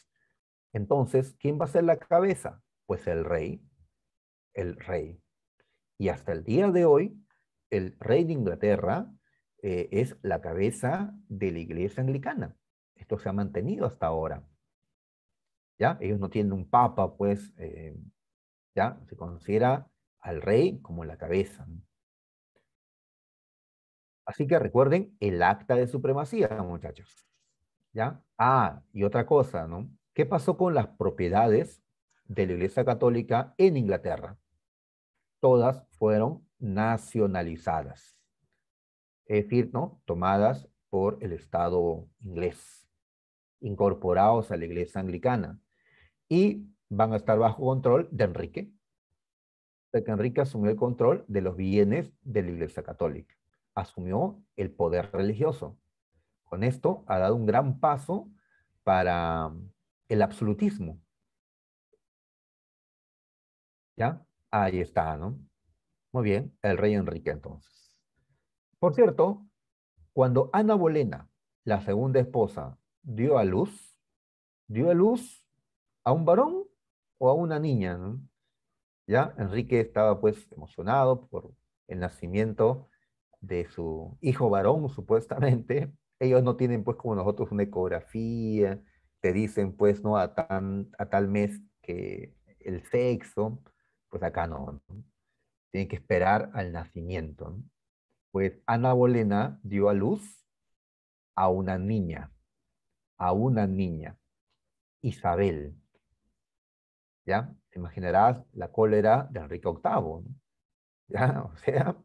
entonces, ¿quién va a ser la cabeza? Pues el rey, el rey. Y hasta el día de hoy, el rey de Inglaterra eh, es la cabeza de la iglesia anglicana. Esto se ha mantenido hasta ahora. ¿Ya? Ellos no tienen un papa, pues, eh, ¿ya? Se considera al rey como la cabeza. Así que recuerden el acta de supremacía, muchachos. ¿Ya? Ah, y otra cosa, ¿no? ¿Qué pasó con las propiedades de la Iglesia Católica en Inglaterra? Todas fueron nacionalizadas. Es decir, ¿no? Tomadas por el Estado inglés incorporados a la iglesia anglicana. Y van a estar bajo control de Enrique, Enrique asumió el control de los bienes de la iglesia católica, asumió el poder religioso. Con esto ha dado un gran paso para el absolutismo. ¿Ya? Ahí está, ¿no? Muy bien, el rey Enrique entonces. Por cierto, cuando Ana Bolena, la segunda esposa dio a luz, dio a luz a un varón o a una niña. ¿no? ¿Ya? Enrique estaba pues emocionado por el nacimiento de su hijo varón, supuestamente. Ellos no tienen pues como nosotros una ecografía, te dicen pues no a, tan, a tal mes que el sexo, pues acá no. ¿no? Tienen que esperar al nacimiento. ¿no? Pues Ana Bolena dio a luz a una niña a una niña, Isabel. ¿Ya? imaginarás la cólera de Enrique VIII. ¿no? ¿Ya? O sea,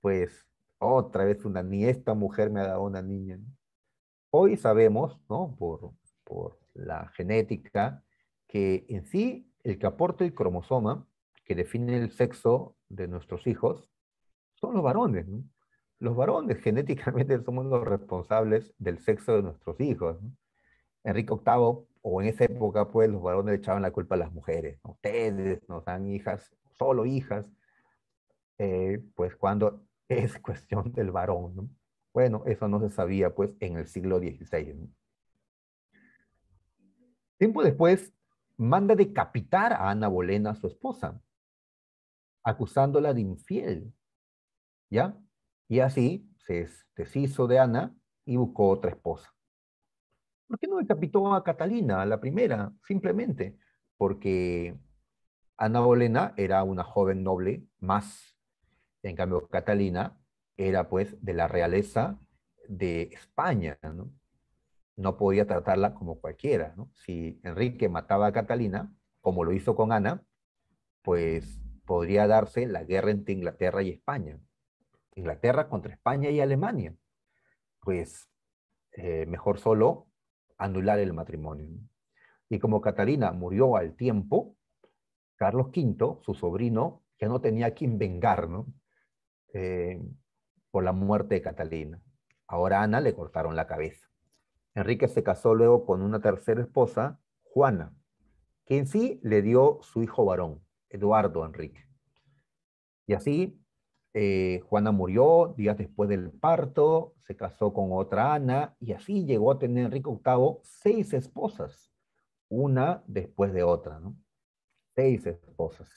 pues otra vez una nieta mujer me ha dado una niña. Hoy sabemos, ¿no? Por, por la genética, que en sí el que aporta el cromosoma, que define el sexo de nuestros hijos, son los varones. ¿no? los varones genéticamente somos los responsables del sexo de nuestros hijos. Enrique VIII, o en esa época, pues los varones echaban la culpa a las mujeres. Ustedes nos dan hijas, solo hijas, eh, pues cuando es cuestión del varón. Bueno, eso no se sabía, pues, en el siglo XVI. Tiempo después, manda decapitar a Ana Bolena, su esposa, acusándola de infiel. ¿Ya? Y así se deshizo de Ana y buscó otra esposa. ¿Por qué no decapitó a Catalina, a la primera? Simplemente porque Ana Bolena era una joven noble más. En cambio, Catalina era pues de la realeza de España, ¿no? podía tratarla como cualquiera, Si Enrique mataba a Catalina, como lo hizo con Ana, pues podría darse la guerra entre Inglaterra y España. Inglaterra contra España y Alemania. Pues eh, mejor solo anular el matrimonio. Y como Catalina murió al tiempo, Carlos V, su sobrino, ya no tenía quien vengar ¿no? Eh, por la muerte de Catalina. Ahora a Ana le cortaron la cabeza. Enrique se casó luego con una tercera esposa, Juana, quien sí le dio su hijo varón, Eduardo Enrique. Y así eh, Juana murió días después del parto, se casó con otra Ana y así llegó a tener Enrique VIII seis esposas, una después de otra, ¿no? Seis esposas.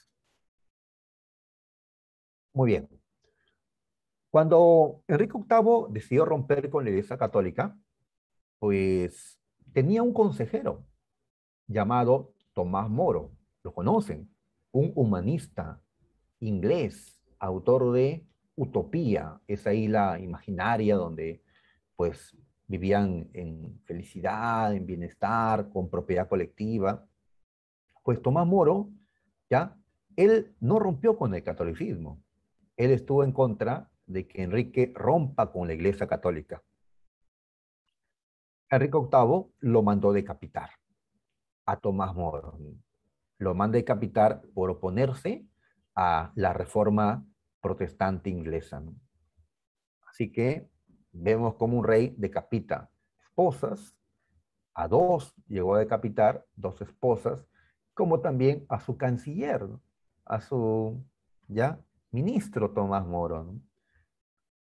Muy bien. Cuando Enrique VIII decidió romper con la Iglesia Católica, pues tenía un consejero llamado Tomás Moro, lo conocen, un humanista inglés autor de Utopía, esa isla imaginaria donde pues vivían en felicidad, en bienestar, con propiedad colectiva. Pues Tomás Moro, ya, él no rompió con el catolicismo. Él estuvo en contra de que Enrique rompa con la Iglesia Católica. Enrique VIII lo mandó decapitar a Tomás Moro. Lo mandó decapitar por oponerse a la reforma protestante inglesa. Así que vemos como un rey decapita esposas, a dos llegó a decapitar, dos esposas, como también a su canciller, a su ya ministro Tomás Moro,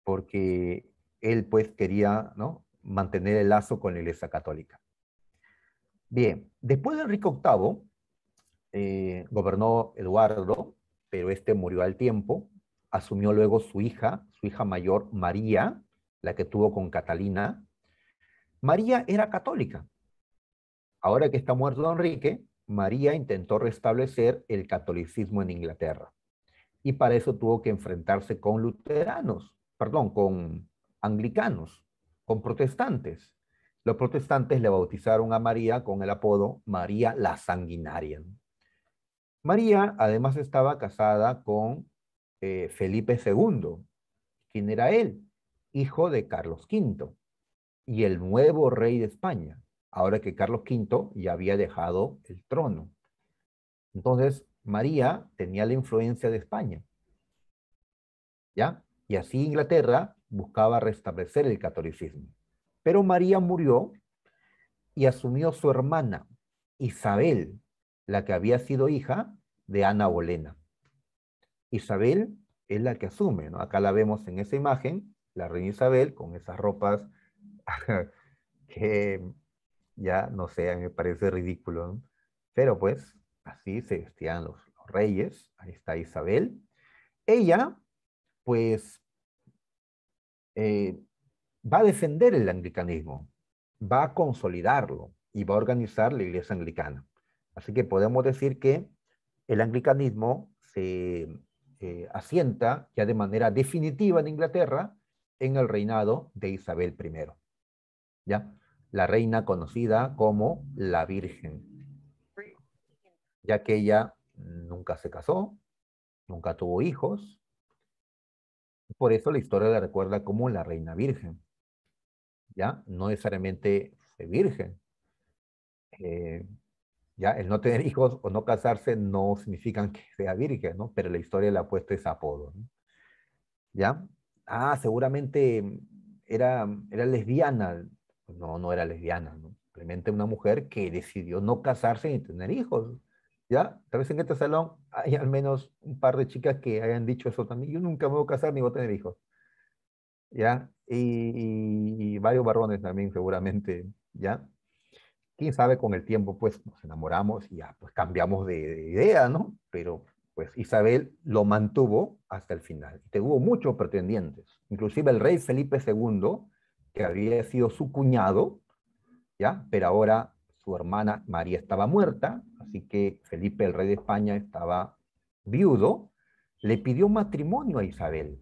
porque él pues quería ¿no? mantener el lazo con la Iglesia Católica. Bien, después de Enrique VIII, eh, gobernó Eduardo, pero este murió al tiempo, asumió luego su hija, su hija mayor María, la que tuvo con Catalina. María era católica. Ahora que está muerto don Enrique, María intentó restablecer el catolicismo en Inglaterra. Y para eso tuvo que enfrentarse con luteranos, perdón, con anglicanos, con protestantes. Los protestantes le bautizaron a María con el apodo María la Sanguinaria. María además estaba casada con eh, Felipe II. ¿Quién era él? Hijo de Carlos V y el nuevo rey de España, ahora que Carlos V ya había dejado el trono. Entonces, María tenía la influencia de España. ¿Ya? Y así Inglaterra buscaba restablecer el catolicismo. Pero María murió y asumió su hermana, Isabel, la que había sido hija de Ana Bolena. Isabel es la que asume, ¿no? Acá la vemos en esa imagen, la reina Isabel con esas ropas que ya, no sé, me parece ridículo, Pero pues así se vestían los, reyes, ahí está Isabel. Ella, pues, eh, va a defender el anglicanismo, va a consolidarlo y va a organizar la iglesia anglicana. Así que podemos decir que el anglicanismo se eh, asienta ya de manera definitiva en Inglaterra en el reinado de Isabel I. ¿Ya? La reina conocida como la Virgen. Ya que ella nunca se casó, nunca tuvo hijos. Por eso la historia la recuerda como la reina virgen. ¿Ya? No necesariamente virgen. Eh, ya, el no tener hijos o no casarse no significan que sea virgen, ¿no? Pero la historia le ha puesto ese apodo, ¿no? ¿Ya? Ah, seguramente mm, era, mm, era lesbiana. Pues no, no era lesbiana, ¿no? Simplemente una mujer que decidió no casarse ni tener hijos. ¿Ya? Tal vez en este salón hay al menos un par de chicas que hayan dicho eso también. Yo nunca me voy a casar ni voy a tener hijos. ¿Ya? Y, varios varones también seguramente, ¿ya? quién sabe con el tiempo, pues nos enamoramos y ya, pues cambiamos de, idea, ¿no? Pero pues Isabel lo mantuvo hasta el final. Y tuvo muchos pretendientes, inclusive el rey Felipe II, que había sido su cuñado, ¿ya? Pero ahora su hermana María estaba muerta, así que Felipe, el rey de España, estaba viudo, le pidió matrimonio a Isabel.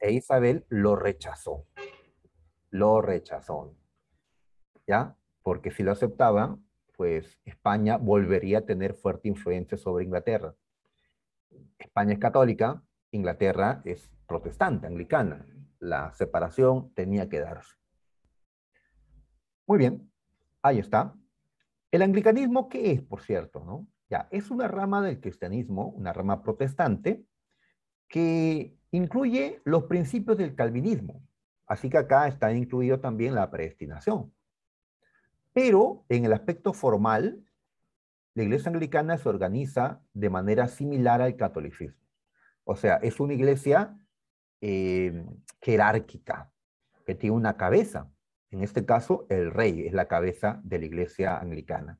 E Isabel lo rechazó. Lo rechazó ¿ya? Porque si lo aceptaba, pues España volvería a tener fuerte influencia sobre Inglaterra. España es católica, Inglaterra es protestante, anglicana. La separación tenía que darse. Muy bien, ahí está. El anglicanismo, ¿qué es, por cierto? No? Ya, es una rama del cristianismo, una rama protestante, que incluye los principios del calvinismo. Así que acá está incluido también la predestinación. Pero en el aspecto formal, la iglesia anglicana se organiza de manera similar al catolicismo. O sea, es una iglesia eh, jerárquica, que tiene una cabeza. En este caso, el rey es la cabeza de la iglesia anglicana.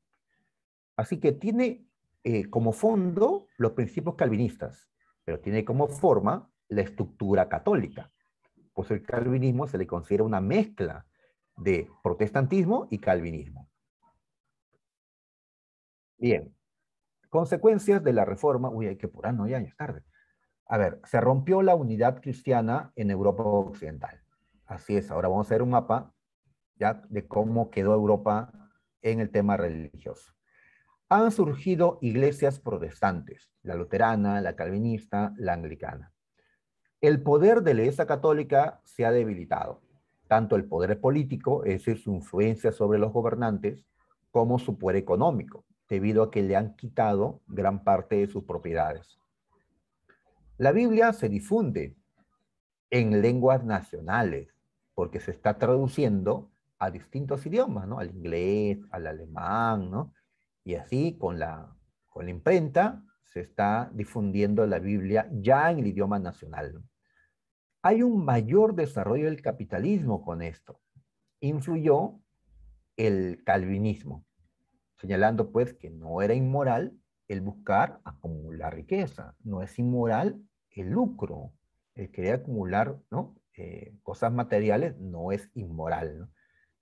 Así que tiene eh, como fondo los principios calvinistas, pero tiene como forma la estructura católica. Pues el calvinismo se le considera una mezcla de protestantismo y calvinismo. Bien, consecuencias de la reforma. Uy, hay que apurar, no, ya, tarde. A ver, se rompió la unidad cristiana en Europa Occidental. Así es, ahora vamos a ver un mapa ya de cómo quedó Europa en el tema religioso. Han surgido iglesias protestantes, la luterana, la calvinista, la anglicana. El poder de la Iglesia Católica se ha debilitado tanto el poder político, es decir, su influencia sobre los gobernantes, como su poder económico, debido a que le han quitado gran parte de sus propiedades. La Biblia se difunde en lenguas nacionales, porque se está traduciendo a distintos idiomas, ¿no? Al inglés, al alemán, ¿no? Y así con la, la imprenta se está difundiendo la Biblia ya en el idioma nacional. Hay un mayor desarrollo del capitalismo con esto. Influyó el calvinismo, señalando pues que no era inmoral el buscar acumular riqueza, no es inmoral el lucro, el querer acumular ¿no? Eh, cosas materiales no es inmoral.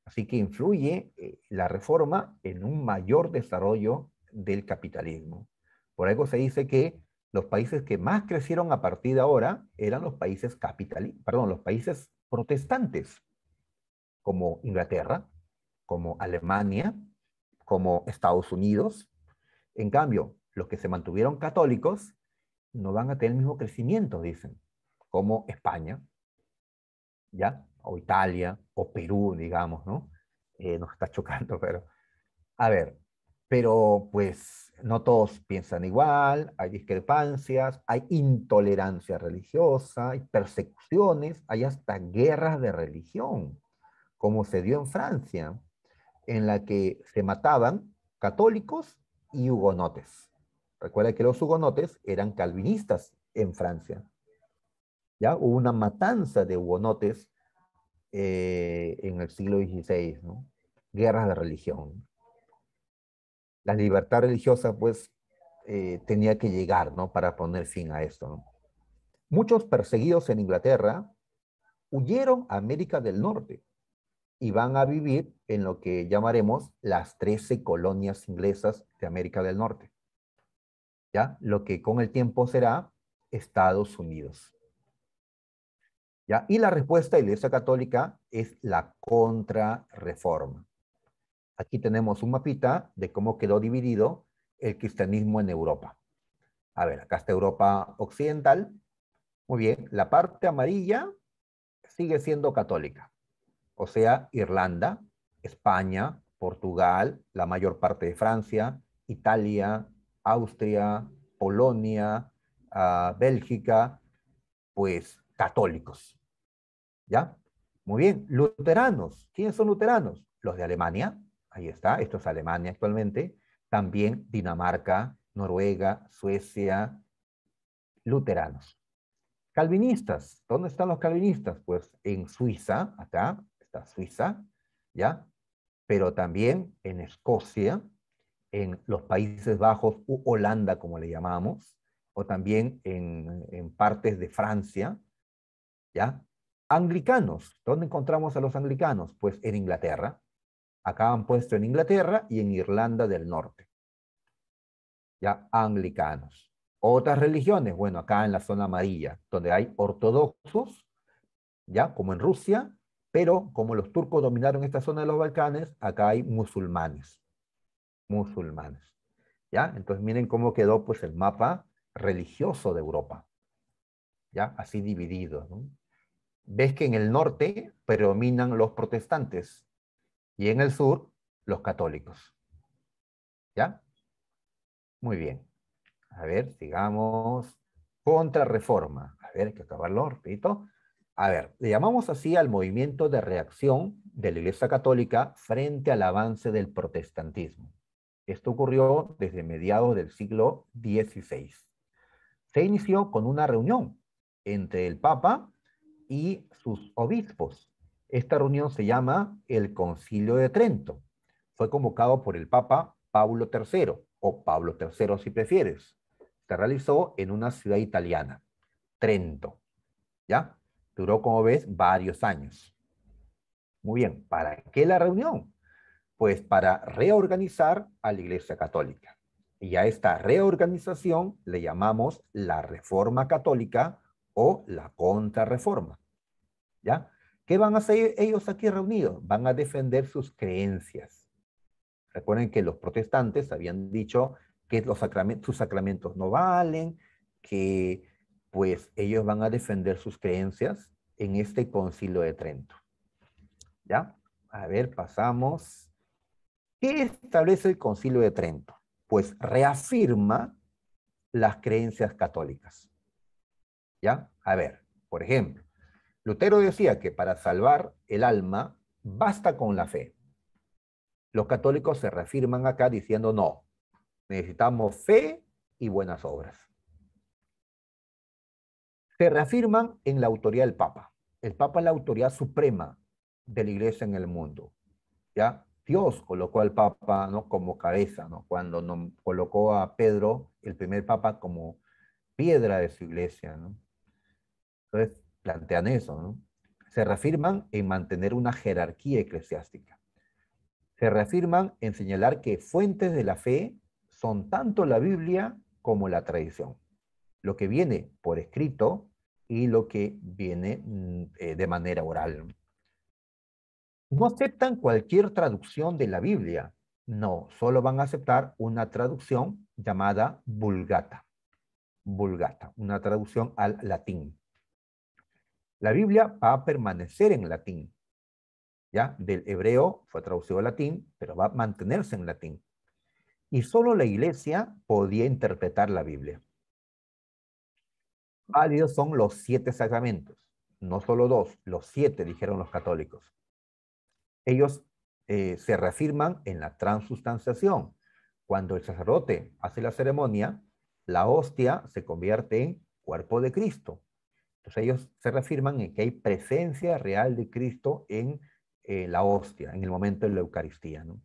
Así que influye eh, la reforma en un mayor desarrollo del capitalismo. Por algo se dice que los países que más crecieron a partir de ahora eran los países capitalistas, perdón, los países protestantes, como Inglaterra, como Alemania, como Estados Unidos. En cambio, los que se mantuvieron católicos no van a tener el mismo crecimiento, dicen, como España, ¿ya? O Italia, o Perú, digamos, ¿no? Eh, nos está chocando, pero... A ver, pero pues no todos piensan igual, hay discrepancias, hay intolerancia religiosa, hay persecuciones, hay hasta guerras de religión, como se dio en Francia, en la que se mataban católicos y hugonotes. Recuerda que los hugonotes eran calvinistas en Francia. ¿Ya? Hubo una matanza de hugonotes eh, en el siglo XVI, ¿no? guerras de religión la libertad religiosa pues eh, tenía que llegar, ¿no? Para poner fin a esto, ¿no? Muchos perseguidos en Inglaterra huyeron a América del Norte y van a vivir en lo que llamaremos las 13 colonias inglesas de América del Norte. ¿Ya? Lo que con el tiempo será Estados Unidos. ¿Ya? Y la respuesta de la Iglesia Católica es la contrarreforma. Aquí tenemos un mapita de cómo quedó dividido el cristianismo en Europa. A ver, acá está Europa Occidental. Muy bien, la parte amarilla sigue siendo católica. O sea, Irlanda, España, Portugal, la mayor parte de Francia, Italia, Austria, Polonia, ah, Bélgica, pues católicos. ¿Ya? Muy bien, luteranos. ¿Quiénes son luteranos? Los de Alemania, ahí está, esto es Alemania actualmente, también Dinamarca, Noruega, Suecia, luteranos. Calvinistas, ¿dónde están los calvinistas? Pues en Suiza, acá está Suiza, ¿ya? Pero también en Escocia, en los Países Bajos u Holanda, como le llamamos, o también en, en partes de Francia, ¿ya? Anglicanos, ¿dónde encontramos a los anglicanos? Pues en Inglaterra, han puesto en Inglaterra y en Irlanda del Norte. Ya anglicanos. Otras religiones, bueno, acá en la zona amarilla, donde hay ortodoxos, ya como en Rusia, pero como los turcos dominaron esta zona de los Balcanes, acá hay musulmanes. Musulmanes. ¿Ya? Entonces miren cómo quedó pues el mapa religioso de Europa. ¿Ya? Así dividido, Ves que en el norte predominan los protestantes, y en el sur los católicos. ¿Ya? Muy bien. A ver, sigamos. Contrarreforma. A ver, hay que acabarlo, repito. A ver, le llamamos así al movimiento de reacción de la Iglesia Católica frente al avance del protestantismo. Esto ocurrió desde mediados del siglo XVI. Se inició con una reunión entre el Papa y sus obispos esta reunión se llama el Concilio de Trento. Fue convocado por el Papa Pablo III, o Pablo III si prefieres. Se realizó en una ciudad italiana, Trento. ¿Ya? Duró, como ves, varios años. Muy bien, ¿para qué la reunión? Pues para reorganizar a la Iglesia Católica. Y a esta reorganización le llamamos la Reforma Católica o la Contrarreforma. ¿Ya? ¿Qué van a hacer ellos aquí reunidos? Van a defender sus creencias. Recuerden que los protestantes habían dicho que los sus sacramentos no valen, que pues ellos van a defender sus creencias en este concilio de Trento. ¿Ya? A ver, pasamos. ¿Qué establece el concilio de Trento? Pues reafirma las creencias católicas. ¿Ya? A ver, por ejemplo, Lutero decía que para salvar el alma basta con la fe. Los católicos se reafirman acá diciendo no, necesitamos fe y buenas obras. Se reafirman en la autoridad del Papa. El Papa es la autoridad suprema de la Iglesia en el mundo. ¿ya? Dios colocó al Papa ¿no? como cabeza, ¿no? cuando ¿no? colocó a Pedro, el primer Papa, como piedra de su iglesia. ¿no? Entonces, plantean eso, ¿no? Se reafirman en mantener una jerarquía eclesiástica. Se reafirman en señalar que fuentes de la fe son tanto la Biblia como la tradición. Lo que viene por escrito y lo que viene mm, eh, de manera oral. No aceptan cualquier traducción de la Biblia. No, solo van a aceptar una traducción llamada Vulgata. Vulgata, una traducción al latín. La Biblia va a permanecer en latín. ¿Ya? Del hebreo fue traducido al latín, pero va a mantenerse en latín. Y solo la iglesia podía interpretar la Biblia. Válidos son los siete sacramentos, no solo dos, los siete, dijeron los católicos. Ellos eh, se reafirman en la transustanciación. Cuando el sacerdote hace la ceremonia, la hostia se convierte en cuerpo de Cristo. Entonces pues, ellos se reafirman en que hay presencia real de Cristo en eh, la hostia, en el momento de la Eucaristía. ¿no?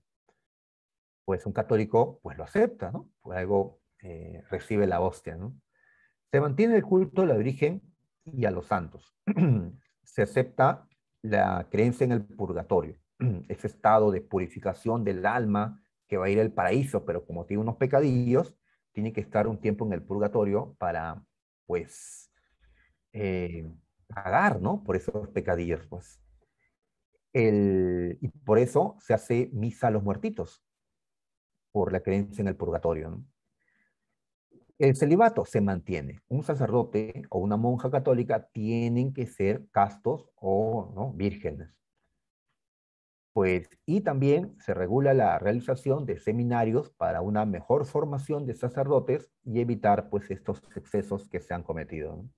Pues un católico pues lo acepta, ¿no? Por algo eh, recibe la hostia, ¿no? Se mantiene el culto a la Virgen y a los santos. se acepta la creencia en el purgatorio, ese estado de purificación del alma que va a ir al paraíso, pero como tiene unos pecadillos, tiene que estar un tiempo en el purgatorio para, pues, eh, pagar, ¿no? Por esos pecadillos, pues. El, y por eso se hace misa a los muertitos, por la creencia en el purgatorio. ¿no? El celibato se mantiene. Un sacerdote o una monja católica tienen que ser castos o ¿no? vírgenes. Pues, y también se regula la realización de seminarios para una mejor formación de sacerdotes y evitar pues, estos excesos que se han cometido. ¿no?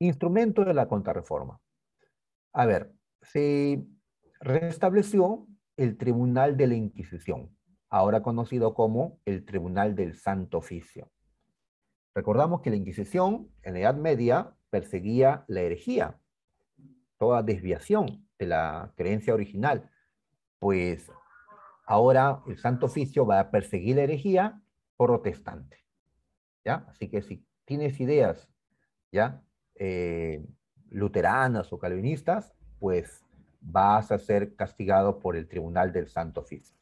Instrumento de la contrarreforma. A ver, se restableció el Tribunal de la Inquisición, ahora conocido como el Tribunal del Santo Oficio. Recordamos que la Inquisición en la Edad Media perseguía la herejía, toda desviación de la creencia original, pues ahora el Santo Oficio va a perseguir la herejía protestante. ¿ya? Así que si tienes ideas ¿ya? eh, luteranas o calvinistas, pues vas a ser castigado por el Tribunal del Santo Oficio.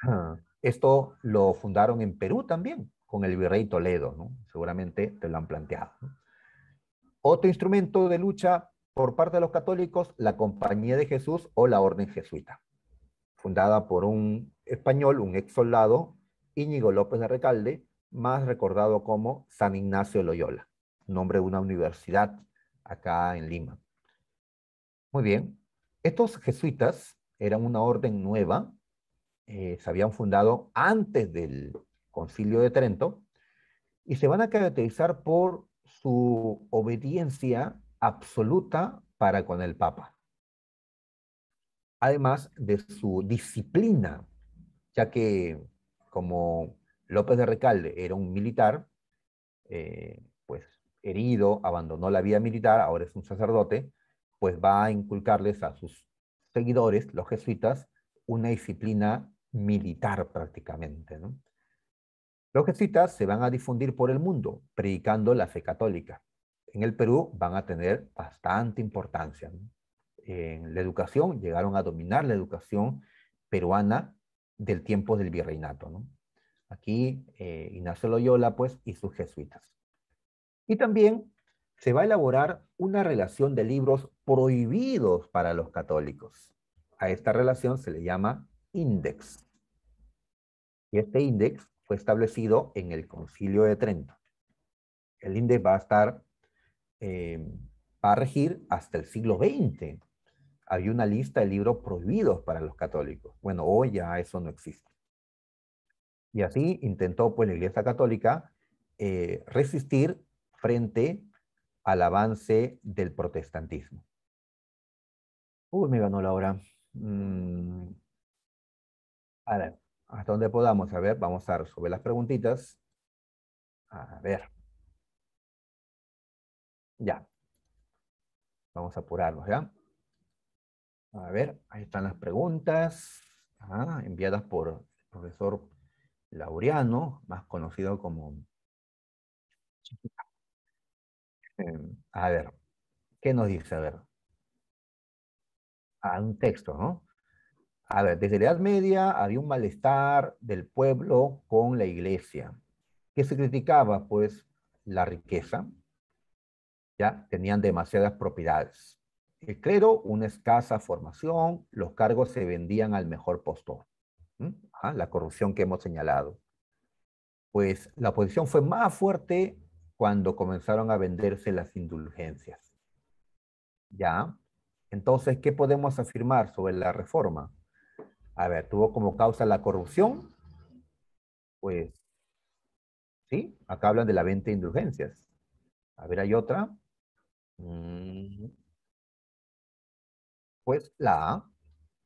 Esto lo fundaron en Perú también, con el virrey Toledo, ¿no? seguramente te lo han planteado. Otro instrumento de lucha por parte de los católicos, la Compañía de Jesús o la Orden Jesuita, fundada por un español, un ex soldado, Íñigo López de Recalde, más recordado como San Ignacio Loyola nombre de una universidad acá en Lima. Muy bien, estos jesuitas eran una orden nueva, eh, se habían fundado antes del concilio de Trento y se van a caracterizar por su obediencia absoluta para con el Papa, además de su disciplina, ya que como López de Recalde era un militar, eh, herido, abandonó la vida militar, ahora es un sacerdote, pues va a inculcarles a sus seguidores, los jesuitas, una disciplina militar prácticamente. Los jesuitas se van a difundir por el mundo, predicando la fe católica. En el Perú van a tener bastante importancia. En la educación, llegaron a dominar la educación peruana del tiempo del virreinato. Aquí eh, Ignacio Loyola pues, y sus jesuitas. Y también se va a elaborar una relación de libros prohibidos para los católicos. A esta relación se le llama índex. Y este índex fue establecido en el Concilio de Trento. El índex va a estar, eh, va a regir hasta el siglo XX. Había una lista de libros prohibidos para los católicos. Bueno, hoy ya eso no existe. Y así intentó pues la Iglesia Católica eh, resistir frente al avance del protestantismo. Uy, me ganó la hora. Mm, a ver, hasta donde podamos. A ver, vamos a resolver las preguntitas. A ver. Ya. Vamos a apurarnos, ¿ya? A ver, ahí están las preguntas enviadas por el profesor Laureano, más conocido como Chiquita. Em, a ver, ¿qué nos dice? A ver, a ah, un texto, ¿no? A ver, desde la Edad Media había un malestar del pueblo con la iglesia. ¿Qué se criticaba? Pues la riqueza. Ya tenían demasiadas propiedades. El clero, una escasa formación, los cargos se vendían al mejor postor. Ah, la corrupción que hemos señalado. Pues la oposición fue más fuerte cuando comenzaron a venderse las indulgencias. ¿Ya? Entonces, ¿qué podemos afirmar sobre la reforma? A ver, tuvo como causa la corrupción. Pues, ¿sí? Acá hablan de la venta de indulgencias. A ver, hay otra. Mm. Pues la A,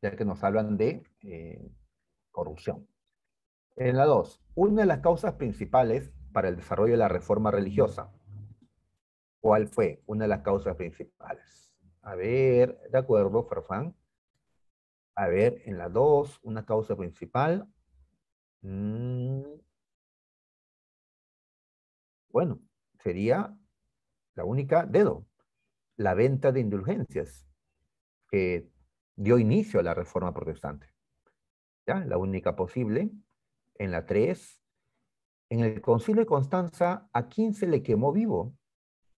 ya que nos hablan de eh, corrupción. En la 2, una de las causas principales para el desarrollo de la reforma religiosa. ¿Cuál fue una de las causas principales? A ver, de acuerdo, Farfán. A ver, en la dos, una causa principal. Mm. Bueno, sería la única dedo, la venta de indulgencias, que dio inicio a la reforma protestante. ¿Ya? La única posible. En la tres, en el concilio de Constanza, ¿a quién se le quemó vivo?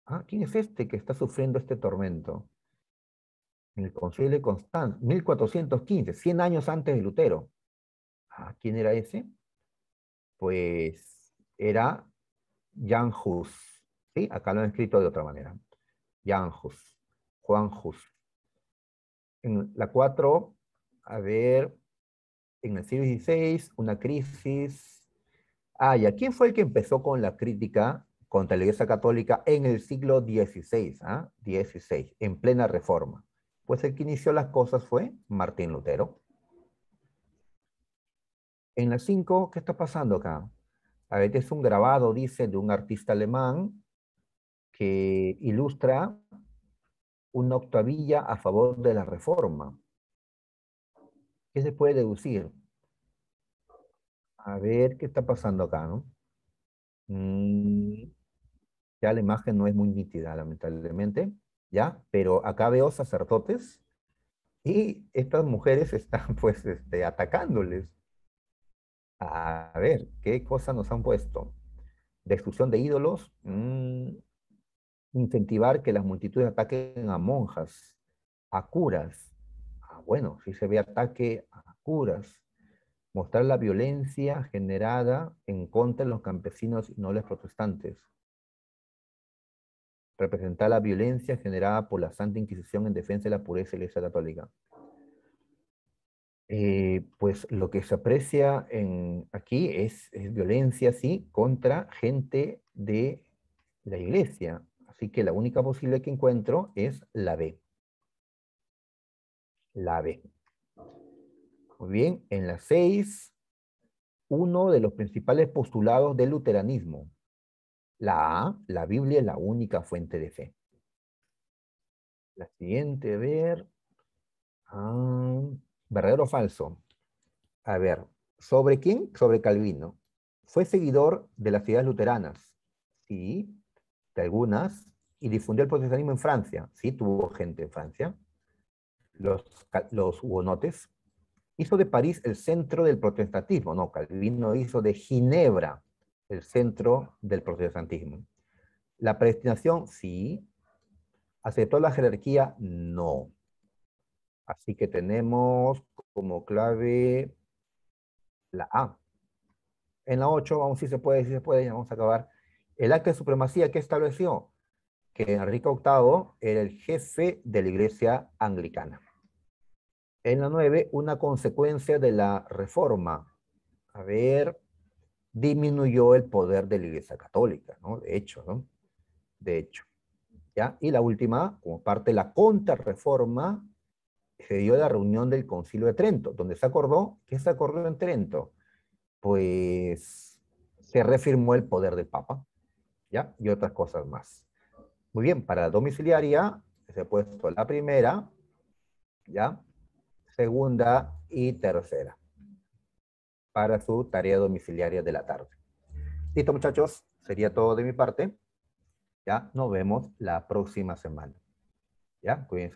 ¿Ah? ¿Quién es este que está sufriendo este tormento? En el concilio de Constanza, 1415, 100 años antes de Lutero. ¿Ah, ¿Quién era ese? Pues era Jan Hus. ¿sí? Acá lo han escrito de otra manera. Jan Hus, Juan Hus. En la 4, a ver, en el siglo XVI, una crisis Ah, ¿Quién fue el que empezó con la crítica contra la Iglesia Católica en el siglo XVI? ¿ah? XVI, en plena reforma. Pues el que inició las cosas fue Martín Lutero. En las 5, ¿qué está pasando acá? A ver, es un grabado, dice, de un artista alemán que ilustra una octavilla a favor de la reforma. ¿Qué se puede deducir? A ver qué está pasando acá, ¿no? Mm, ya la imagen no es muy nítida, lamentablemente, ¿ya? Pero acá veo sacerdotes y estas mujeres están, pues, este, atacándoles. A ver, ¿qué cosa nos han puesto? Destrucción de ídolos, mm, incentivar que las multitudes ataquen a monjas, a curas. Ah, bueno, si se ve ataque a curas, mostrar la violencia generada en contra de los campesinos y nobles protestantes, representar la violencia generada por la Santa Inquisición en defensa de la pureza de la Iglesia Católica. Eh, pues lo que se aprecia en, aquí es, es violencia, sí, contra gente de la Iglesia. Así que la única posible que encuentro es la B. La B. Muy bien, en la 6, uno de los principales postulados del luteranismo. La A, la Biblia es la única fuente de fe. La siguiente, ver. Ah, ¿Verdadero o falso? A ver, ¿sobre quién? Sobre Calvino. Fue seguidor de las ciudades luteranas, sí, de algunas, y difundió el protestantismo en Francia. Sí, tuvo gente en Francia. Los, los hugonotes hizo de París el centro del protestantismo, no, Calvino hizo de Ginebra el centro del protestantismo. La predestinación, sí. ¿Aceptó la jerarquía? No. Así que tenemos como clave la A. En la 8, aún si se puede, si se puede, vamos a acabar. El acta de supremacía que estableció que Enrique VIII era el jefe de la iglesia anglicana en la 9 una consecuencia de la reforma. A ver, disminuyó el poder de la Iglesia Católica, ¿no? De hecho, ¿no? De hecho. ¿Ya? Y la última, como parte de la contrarreforma, se dio la reunión del Concilio de Trento, donde se acordó, ¿qué se acordó en Trento? Pues se reafirmó el poder del Papa, ¿ya? Y otras cosas más. Muy bien, para la domiciliaria, se ha puesto la primera, ¿ya? segunda y tercera para su tarea domiciliaria de la tarde. Listo, muchachos. Sería todo de mi parte. Ya nos vemos la próxima semana. Ya, cuídense.